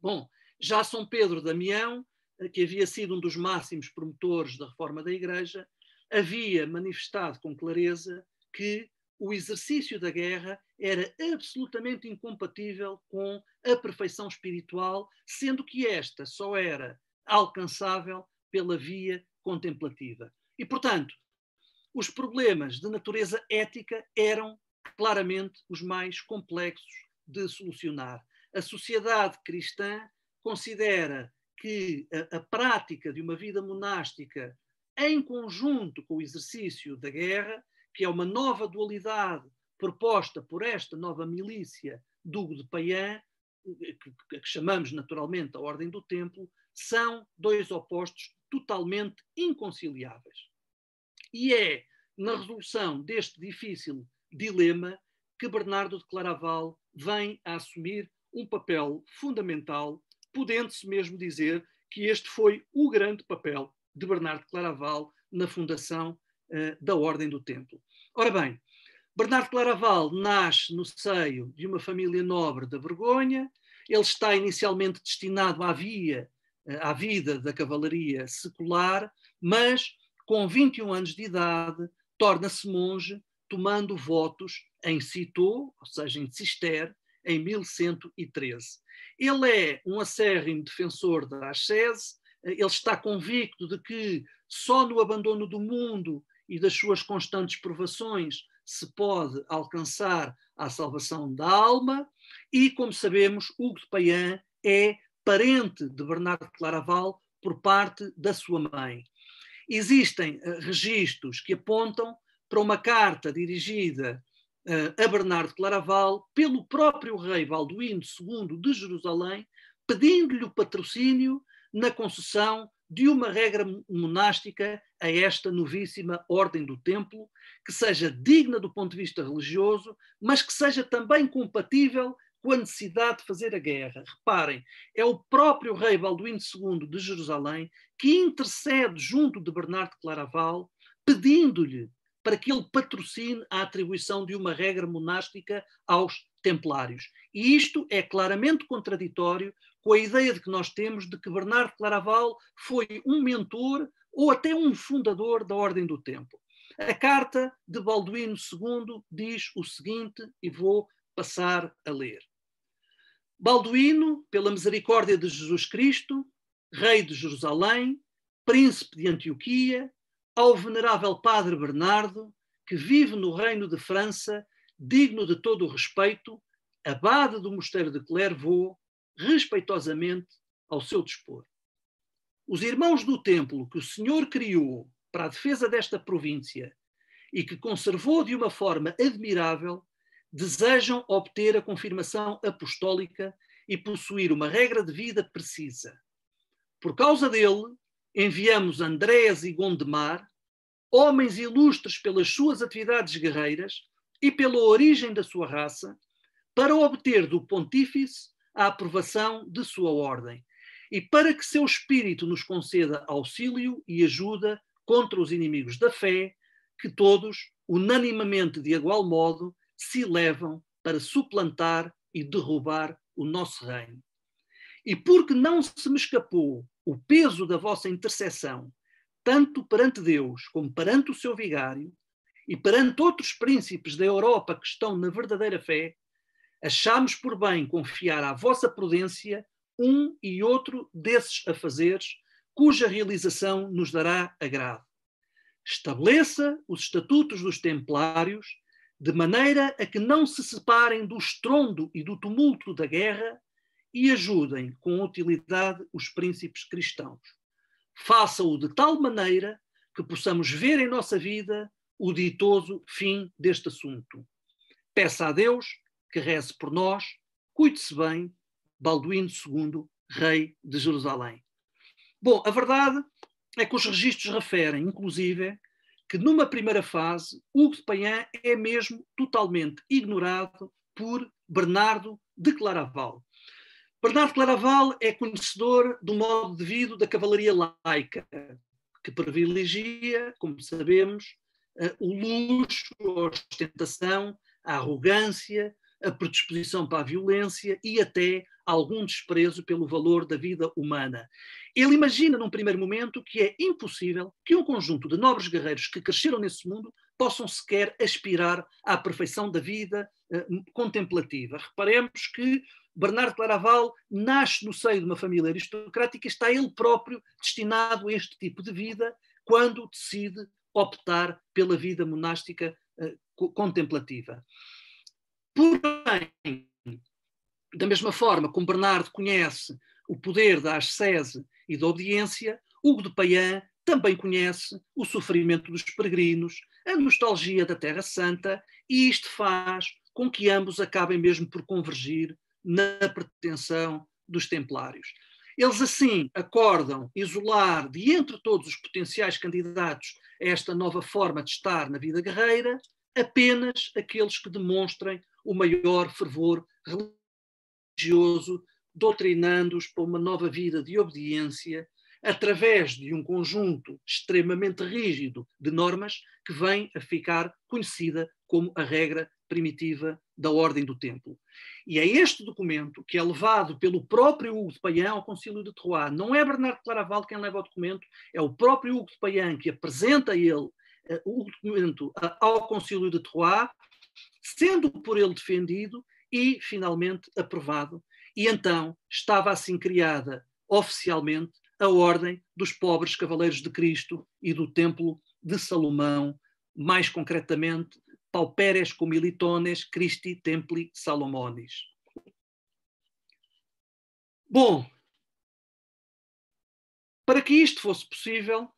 Bom, já São Pedro Damião, eh, que havia sido um dos máximos promotores da reforma da Igreja, havia manifestado com clareza que o exercício da guerra era absolutamente incompatível com a perfeição espiritual, sendo que esta só era alcançável pela via contemplativa. E, portanto, os problemas de natureza ética eram claramente os mais complexos de solucionar. A sociedade cristã considera que a, a prática de uma vida monástica em conjunto com o exercício da guerra que é uma nova dualidade proposta por esta nova milícia do de Payan, que, que chamamos naturalmente a Ordem do Templo, são dois opostos totalmente inconciliáveis. E é na resolução deste difícil dilema que Bernardo de Claraval vem a assumir um papel fundamental, podendo-se mesmo dizer que este foi o grande papel de Bernardo de Claraval na fundação eh, da Ordem do Templo. Ora bem, Bernardo Claraval nasce no seio de uma família nobre da Borgonha. ele está inicialmente destinado à via, eh, à vida da cavalaria secular, mas com 21 anos de idade torna-se monge, tomando votos em Citô, ou seja, em Cister, em 1113. Ele é um acérrimo defensor da ascese, eh, ele está convicto de que só no abandono do mundo e das suas constantes provações se pode alcançar a salvação da alma, e, como sabemos, Hugo de Payan é parente de Bernardo de Claraval por parte da sua mãe. Existem uh, registros que apontam para uma carta dirigida uh, a Bernardo de Claraval pelo próprio rei Balduíno II de Jerusalém, pedindo-lhe o patrocínio na concessão de uma regra monástica a esta novíssima ordem do templo, que seja digna do ponto de vista religioso, mas que seja também compatível com a necessidade de fazer a guerra. Reparem, é o próprio rei Balduíno II de Jerusalém que intercede junto de Bernardo Claraval, pedindo-lhe para que ele patrocine a atribuição de uma regra monástica aos templários. E isto é claramente contraditório com a ideia de que nós temos de que Bernardo Claraval foi um mentor ou até um fundador da Ordem do Tempo. A carta de Balduíno II diz o seguinte, e vou passar a ler. Balduíno, pela misericórdia de Jesus Cristo, rei de Jerusalém, príncipe de Antioquia, ao venerável padre Bernardo, que vive no reino de França, digno de todo o respeito, abade do mosteiro de Clairvaux, respeitosamente ao seu dispor. Os irmãos do templo que o Senhor criou para a defesa desta província e que conservou de uma forma admirável, desejam obter a confirmação apostólica e possuir uma regra de vida precisa. Por causa dele, enviamos Andréas e Gondemar, homens ilustres pelas suas atividades guerreiras e pela origem da sua raça, para obter do pontífice a aprovação de sua ordem e para que seu espírito nos conceda auxílio e ajuda contra os inimigos da fé, que todos, unanimemente de igual modo, se levam para suplantar e derrubar o nosso reino. E porque não se me escapou o peso da vossa intercessão, tanto perante Deus como perante o seu vigário, e perante outros príncipes da Europa que estão na verdadeira fé, achamos por bem confiar à vossa prudência um e outro desses afazeres, cuja realização nos dará agrado. Estabeleça os estatutos dos templários, de maneira a que não se separem do estrondo e do tumulto da guerra e ajudem com utilidade os príncipes cristãos. Faça-o de tal maneira que possamos ver em nossa vida o ditoso fim deste assunto. Peça a Deus que reze por nós, cuide-se bem Balduíno II, rei de Jerusalém. Bom, a verdade é que os registros referem, inclusive, que numa primeira fase, Hugo de Panhã é mesmo totalmente ignorado por Bernardo de Claraval. Bernardo Claraval é conhecedor do modo de vida da cavalaria laica, que privilegia, como sabemos, eh, o luxo, a ostentação, a arrogância, a predisposição para a violência e até algum desprezo pelo valor da vida humana. Ele imagina, num primeiro momento, que é impossível que um conjunto de nobres guerreiros que cresceram nesse mundo possam sequer aspirar à perfeição da vida eh, contemplativa. Reparemos que Bernardo Claraval nasce no seio de uma família aristocrática e está ele próprio destinado a este tipo de vida quando decide optar pela vida monástica eh, contemplativa. Porém, da mesma forma como Bernardo conhece o poder da ascese e da obediência, Hugo de Payan também conhece o sofrimento dos peregrinos, a nostalgia da Terra Santa, e isto faz com que ambos acabem mesmo por convergir na pretensão dos templários. Eles assim acordam isolar de entre todos os potenciais candidatos a esta nova forma de estar na vida guerreira apenas aqueles que demonstrem o maior fervor religioso, doutrinando-os para uma nova vida de obediência através de um conjunto extremamente rígido de normas que vem a ficar conhecida como a regra primitiva da ordem do templo. E é este documento que é levado pelo próprio Hugo de Payan ao Concílio de Troyes. Não é Bernardo Claraval quem leva o documento, é o próprio Hugo de Payan que apresenta ele eh, o documento ao Concílio de Troyes sendo por ele defendido e finalmente aprovado. E então estava assim criada oficialmente a Ordem dos Pobres Cavaleiros de Cristo e do Templo de Salomão, mais concretamente, Pauperes Comilitones Christi Templi Salomonis. Bom, para que isto fosse possível,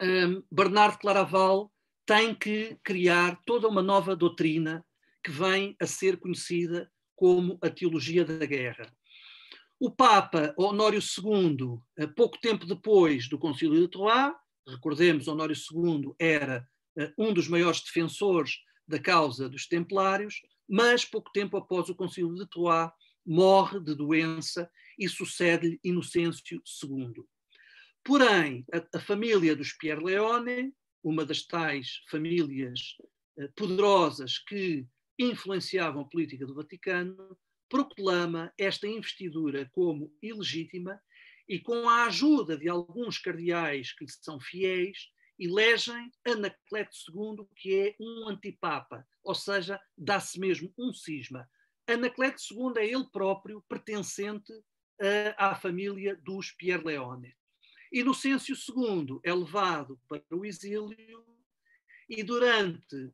um, Bernardo Claraval tem que criar toda uma nova doutrina que vem a ser conhecida como a teologia da guerra. O Papa Honório II, eh, pouco tempo depois do Concílio de Troyes, recordemos, Honório II era eh, um dos maiores defensores da causa dos Templários, mas pouco tempo após o Concílio de Troyes, morre de doença e sucede-lhe Inocêncio II. Porém, a, a família dos Pierre Leone uma das tais famílias eh, poderosas que influenciavam a política do Vaticano, proclama esta investidura como ilegítima e, com a ajuda de alguns cardeais que lhe são fiéis, elegem Anacleto II, que é um antipapa, ou seja, dá-se mesmo um cisma. Anacleto II é ele próprio pertencente eh, à família dos Pierre Leone. Inocêncio II é levado para o exílio e durante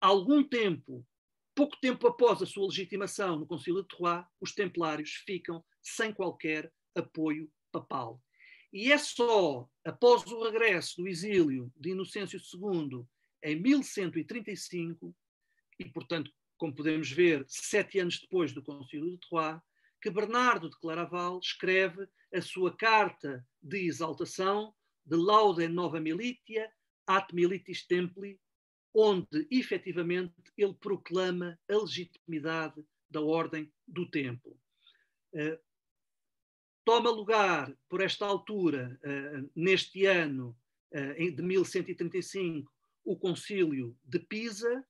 algum tempo, pouco tempo após a sua legitimação no Concílio de Troyes, os templários ficam sem qualquer apoio papal. E é só após o regresso do exílio de Inocêncio II em 1135, e portanto, como podemos ver, sete anos depois do Concílio de Troyes, que Bernardo de Claraval escreve a sua carta de exaltação de Laudem Nova Militia At Militis Templi, onde efetivamente ele proclama a legitimidade da Ordem do Templo. Uh, toma lugar, por esta altura, uh, neste ano uh, de 1135, o Concílio de Pisa,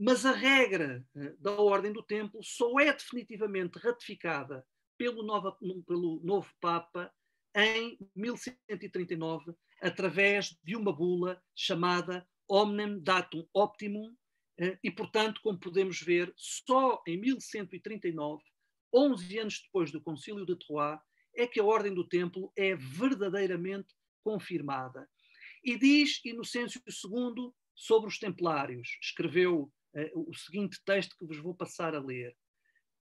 mas a regra eh, da ordem do templo só é definitivamente ratificada pelo, pelo novo Papa em 1139, através de uma bula chamada Omnem Datum Optimum, eh, e, portanto, como podemos ver, só em 1139, 11 anos depois do Concílio de Troyes, é que a ordem do templo é verdadeiramente confirmada. E diz Inocêncio II sobre os templários, escreveu eh, o seguinte texto que vos vou passar a ler.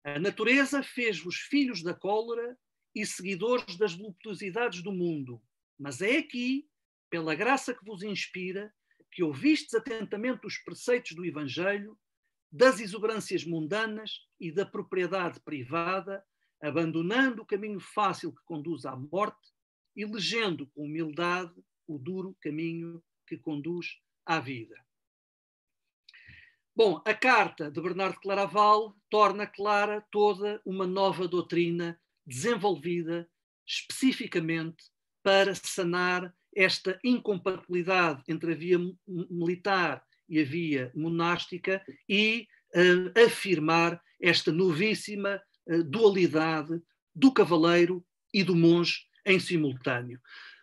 A natureza fez-vos filhos da cólera e seguidores das voluptuosidades do mundo, mas é aqui, pela graça que vos inspira, que ouvistes atentamente os preceitos do Evangelho, das exuberâncias mundanas e da propriedade privada, abandonando o caminho fácil que conduz à morte, elegendo com humildade o duro caminho que conduz à vida. Bom, a carta de Bernardo Claraval torna clara toda uma nova doutrina desenvolvida especificamente para sanar esta incompatibilidade entre a via militar e a via monástica e uh, afirmar esta novíssima uh, dualidade do cavaleiro e do monge em simultâneo.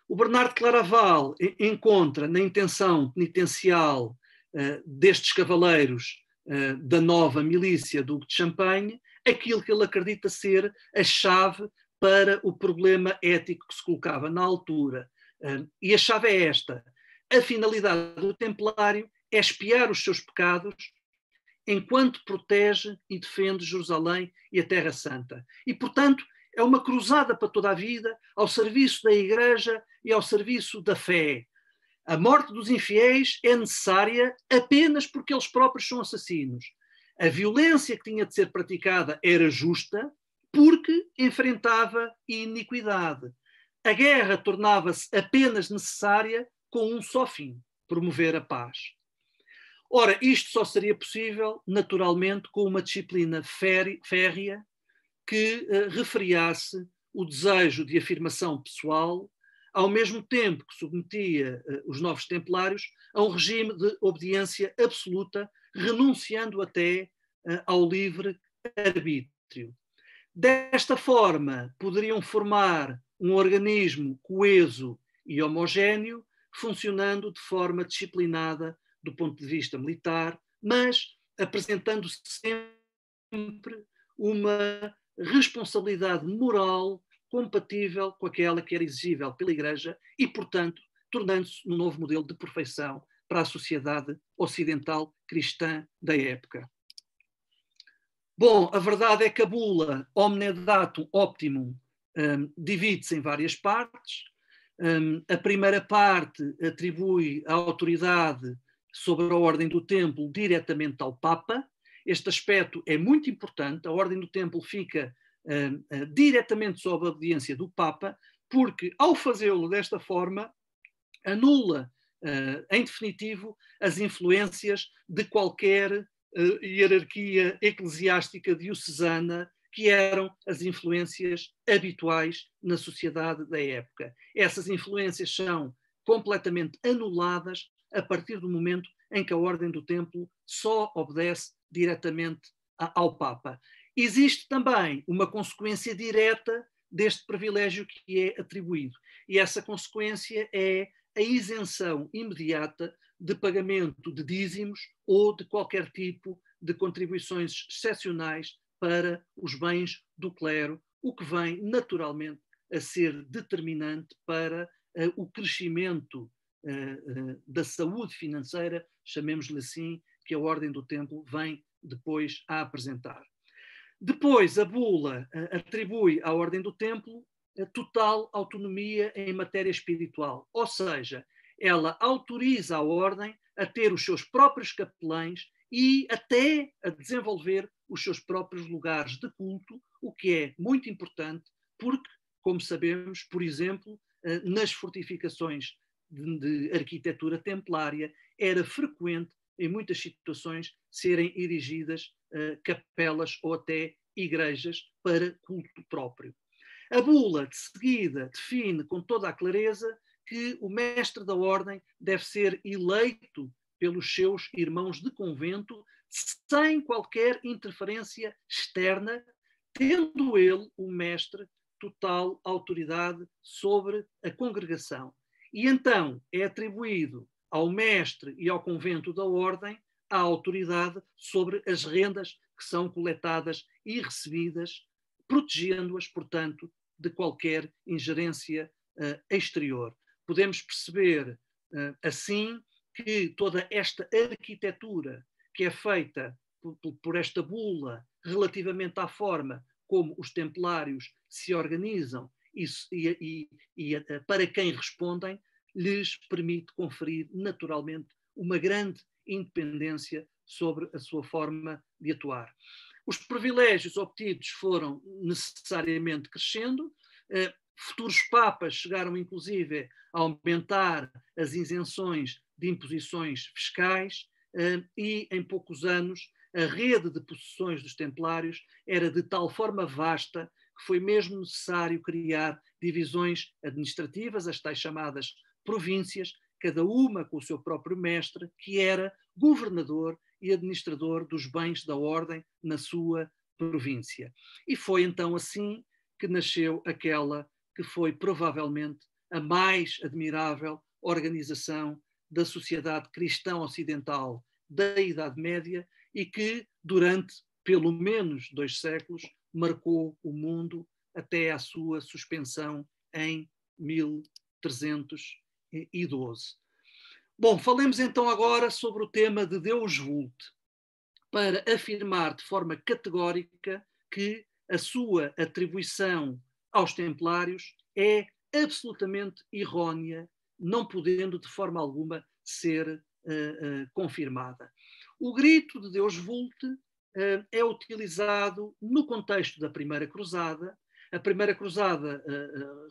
O Bernardo Claraval encontra na intenção penitencial eh, destes cavaleiros eh, da nova milícia do Duque de Champagne aquilo que ele acredita ser a chave para o problema ético que se colocava na altura. Eh, e a chave é esta: a finalidade do Templário é espiar os seus pecados enquanto protege e defende Jerusalém e a Terra Santa. E, portanto, é uma cruzada para toda a vida, ao serviço da Igreja e ao serviço da fé. A morte dos infiéis é necessária apenas porque eles próprios são assassinos. A violência que tinha de ser praticada era justa porque enfrentava iniquidade. A guerra tornava-se apenas necessária com um só fim: promover a paz. Ora, isto só seria possível, naturalmente, com uma disciplina férrea que uh, refriasse o desejo de afirmação pessoal ao mesmo tempo que submetia uh, os novos templários a um regime de obediência absoluta, renunciando até uh, ao livre arbítrio. Desta forma, poderiam formar um organismo coeso e homogéneo, funcionando de forma disciplinada do ponto de vista militar, mas apresentando sempre uma responsabilidade moral compatível com aquela que era exigível pela Igreja e, portanto, tornando-se um novo modelo de perfeição para a sociedade ocidental cristã da época. Bom, a verdade é que a bula Omnedatum Optimum um, divide-se em várias partes. Um, a primeira parte atribui a autoridade sobre a ordem do templo diretamente ao Papa. Este aspecto é muito importante. A ordem do templo fica ah, ah, diretamente sob a obediência do Papa, porque ao fazê-lo desta forma, anula, ah, em definitivo, as influências de qualquer hierarquia eclesiástica diocesana que eram as influências habituais na sociedade da época. Essas influências são completamente anuladas a partir do momento em que a Ordem do Templo só obedece diretamente ao Papa. Existe também uma consequência direta deste privilégio que é atribuído, e essa consequência é a isenção imediata de pagamento de dízimos ou de qualquer tipo de contribuições excepcionais para os bens do clero, o que vem naturalmente a ser determinante para uh, o crescimento uh, uh, da saúde financeira, chamemos-lhe assim, que a Ordem do Templo vem depois a apresentar. Depois, a bula eh, atribui à Ordem do Templo total autonomia em matéria espiritual, ou seja, ela autoriza a Ordem a ter os seus próprios capelães e até a desenvolver os seus próprios lugares de culto, o que é muito importante, porque, como sabemos, por exemplo, eh, nas fortificações de arquitetura templária, era frequente em muitas situações, serem erigidas uh, capelas ou até igrejas para culto próprio. A bula, de seguida, define com toda a clareza que o mestre da ordem deve ser eleito pelos seus irmãos de convento sem qualquer interferência externa, tendo ele, o mestre, total autoridade sobre a congregação. E então é atribuído ao mestre e ao convento da ordem a autoridade sobre as rendas que são coletadas e recebidas, protegendo-as, portanto, de qualquer ingerência uh, exterior. Podemos perceber, uh, assim, que toda esta arquitetura que é feita por, por esta bula relativamente à forma como os templários se organizam e, e, e, e eh, para quem respondem, lhes permite conferir naturalmente uma grande independência sobre a sua forma de atuar. Os privilégios obtidos foram necessariamente crescendo, eh, futuros papas chegaram inclusive a aumentar as isenções de imposições fiscais eh, e em poucos anos a rede de possessões dos templários era de tal forma vasta que foi mesmo necessário criar divisões administrativas, as tais chamadas províncias, cada uma com o seu próprio mestre, que era governador e administrador dos bens da ordem na sua província. E foi então assim que nasceu aquela que foi provavelmente a mais admirável organização da sociedade cristã ocidental da Idade Média e que, durante pelo menos dois séculos, marcou o mundo até à sua suspensão em 1300 e 12. Bom, falemos então agora sobre o tema de Deus Vult, para afirmar de forma categórica que a sua atribuição aos Templários é absolutamente errónea, não podendo de forma alguma ser uh, uh, confirmada. O grito de Deus Vult uh, é utilizado no contexto da Primeira Cruzada. A Primeira Cruzada,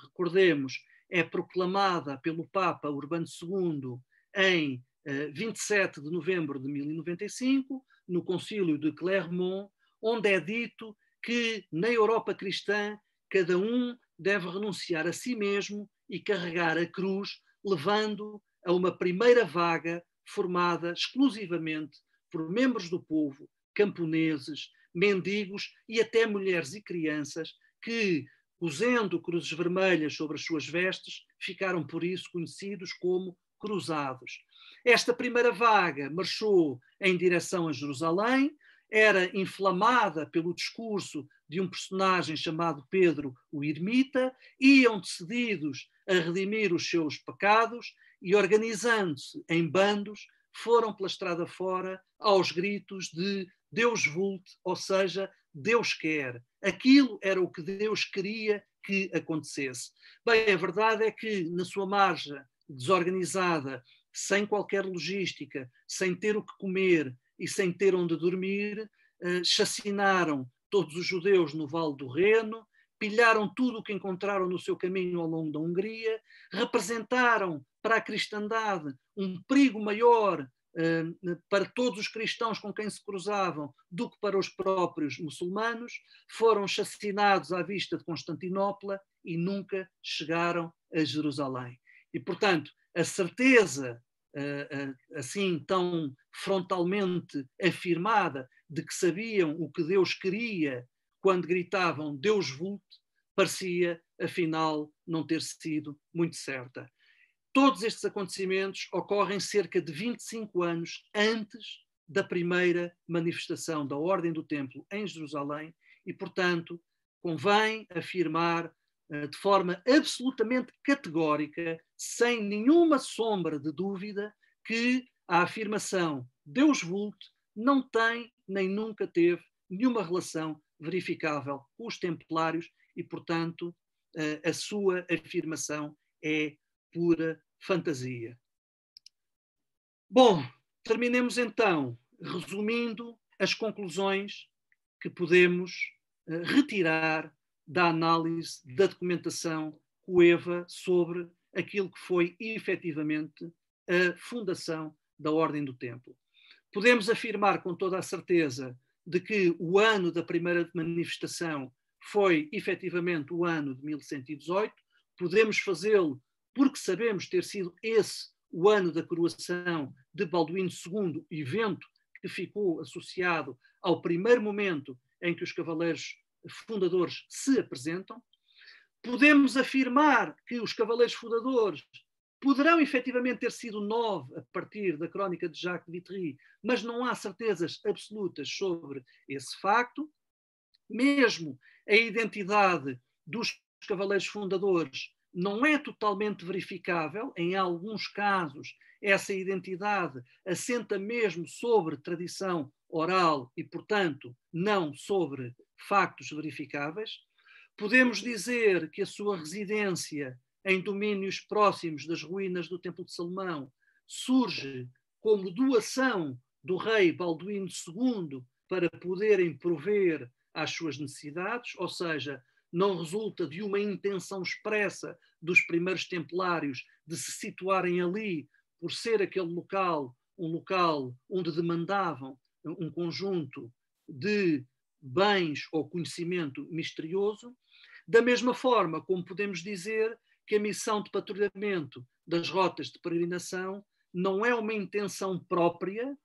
recordemos, é proclamada pelo Papa Urbano II em eh, 27 de novembro de 1095, no Concílio de Clermont, onde é dito que na Europa cristã cada um deve renunciar a si mesmo e carregar a cruz, levando a uma primeira vaga formada exclusivamente por membros do povo, camponeses, mendigos e até mulheres e crianças que Cosendo cruzes vermelhas sobre as suas vestes, ficaram por isso conhecidos como cruzados. Esta primeira vaga marchou em direção a Jerusalém, era inflamada pelo discurso de um personagem chamado Pedro, o ermita, iam decididos a redimir os seus pecados e, organizando-se em bandos, foram pela estrada fora aos gritos de Deus vulte, ou seja, Deus quer. Aquilo era o que Deus queria que acontecesse. Bem, a verdade é que, na sua margem desorganizada, sem qualquer logística, sem ter o que comer e sem ter onde dormir, eh, chacinaram todos os judeus no Vale do Reno, pilharam tudo o que encontraram no seu caminho ao longo da Hungria, representaram para a cristandade um perigo maior eh, para todos os cristãos com quem se cruzavam do que para os próprios muçulmanos, foram assassinados à vista de Constantinopla e nunca chegaram a Jerusalém. E, portanto, a certeza eh, eh, assim tão frontalmente afirmada de que sabiam o que Deus queria quando gritavam Deus vult, parecia afinal não ter sido muito certa. Todos estes acontecimentos ocorrem cerca de 25 anos antes da primeira manifestação da Ordem do Templo em Jerusalém e, portanto, convém afirmar eh, de forma absolutamente categórica, sem nenhuma sombra de dúvida, que a afirmação Deus Vult não tem nem nunca teve nenhuma relação verificável com os templários e, portanto, eh, a sua afirmação é pura fantasia. Bom, terminemos então resumindo as conclusões que podemos eh, retirar da análise da documentação coeva sobre aquilo que foi efetivamente a fundação da Ordem do Templo. Podemos afirmar com toda a certeza de que o ano da primeira manifestação foi efetivamente o ano de 1118, podemos fazê-lo porque sabemos ter sido esse o ano da coroação de Balduíno II, evento que ficou associado ao primeiro momento em que os cavaleiros fundadores se apresentam, podemos afirmar que os cavaleiros fundadores poderão efetivamente ter sido nove a partir da crónica de Jacques Vitry, mas não há certezas absolutas sobre esse facto. Mesmo a identidade dos cavaleiros fundadores não é totalmente verificável, em alguns casos, essa identidade assenta mesmo sobre tradição oral e, portanto, não sobre factos verificáveis. Podemos dizer que a sua residência em domínios próximos das ruínas do Templo de Salomão surge como doação do rei Balduíno II para poderem prover às suas necessidades, ou seja, não resulta de uma intenção expressa dos primeiros templários de se situarem ali por ser aquele local, um local onde demandavam um conjunto de bens ou conhecimento misterioso, da mesma forma como podemos dizer que a missão de patrulhamento das rotas de peregrinação não é uma intenção própria,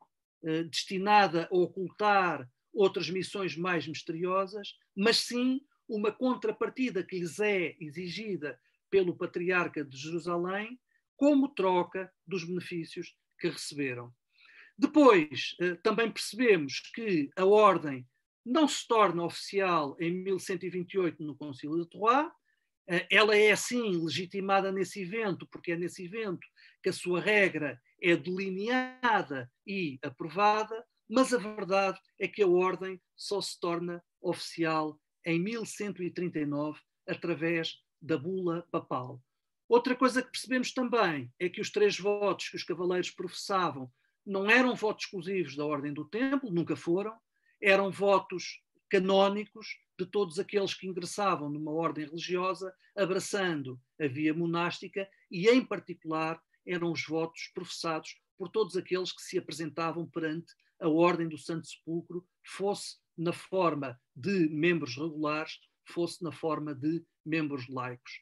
eh, destinada a ocultar outras missões mais misteriosas, mas sim uma contrapartida que lhes é exigida pelo Patriarca de Jerusalém, como troca dos benefícios que receberam. Depois, eh, também percebemos que a ordem não se torna oficial em 1128 no Concílio de Troyes, eh, ela é assim legitimada nesse evento, porque é nesse evento que a sua regra é delineada e aprovada, mas a verdade é que a ordem só se torna oficial em 1139, através da bula papal. Outra coisa que percebemos também é que os três votos que os cavaleiros professavam não eram votos exclusivos da Ordem do Templo, nunca foram, eram votos canónicos de todos aqueles que ingressavam numa ordem religiosa, abraçando a via monástica e, em particular, eram os votos professados por todos aqueles que se apresentavam perante a Ordem do Santo Sepulcro, fosse na forma de membros regulares, fosse na forma de membros laicos.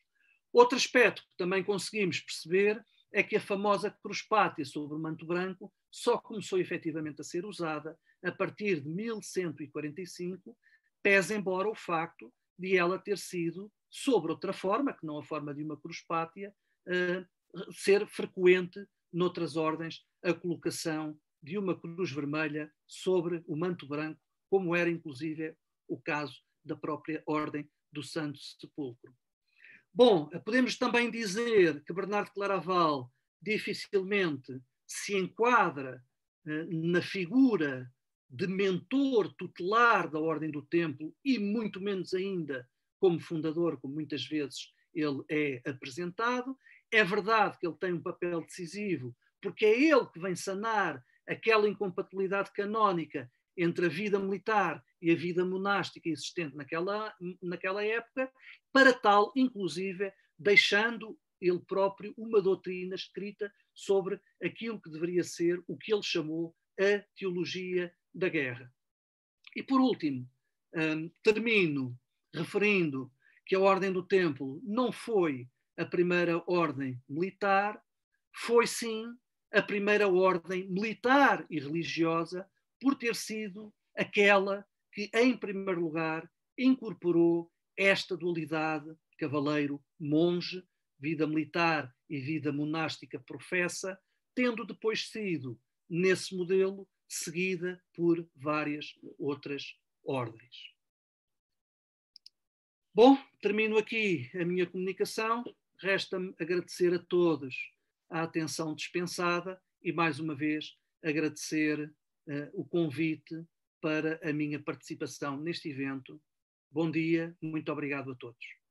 Outro aspecto que também conseguimos perceber é que a famosa cruz-pátia sobre o manto branco só começou efetivamente a ser usada a partir de 1145, pese embora o facto de ela ter sido, sobre outra forma, que não a forma de uma cruz-pátia, uh, eh, ser frequente noutras ordens a colocação de uma cruz vermelha sobre o manto branco como era inclusive o caso da própria Ordem do Santo Sepulcro. Bom, podemos também dizer que Bernardo Claraval dificilmente se enquadra eh, na figura de mentor tutelar da Ordem do Templo e muito menos ainda como fundador, como muitas vezes ele é apresentado. É verdade que ele tem um papel decisivo, porque é ele que vem sanar aquela incompatibilidade canónica entre a vida militar e a vida monástica existente naquela, naquela época, para tal, inclusive, deixando ele próprio uma doutrina escrita sobre aquilo que deveria ser o que ele chamou a teologia da guerra. E por último, um, termino referindo que a Ordem do Templo não foi a primeira ordem militar, foi sim a primeira ordem militar e religiosa por ter sido aquela que, em primeiro lugar, incorporou esta dualidade cavaleiro-monge, vida militar e vida monástica professa, tendo depois sido, nesse modelo, seguida por várias outras ordens. Bom, termino aqui a minha comunicação. Resta-me agradecer a todos a atenção dispensada e, mais uma vez, agradecer uh, o convite para a minha participação neste evento. Bom dia, muito obrigado a todos.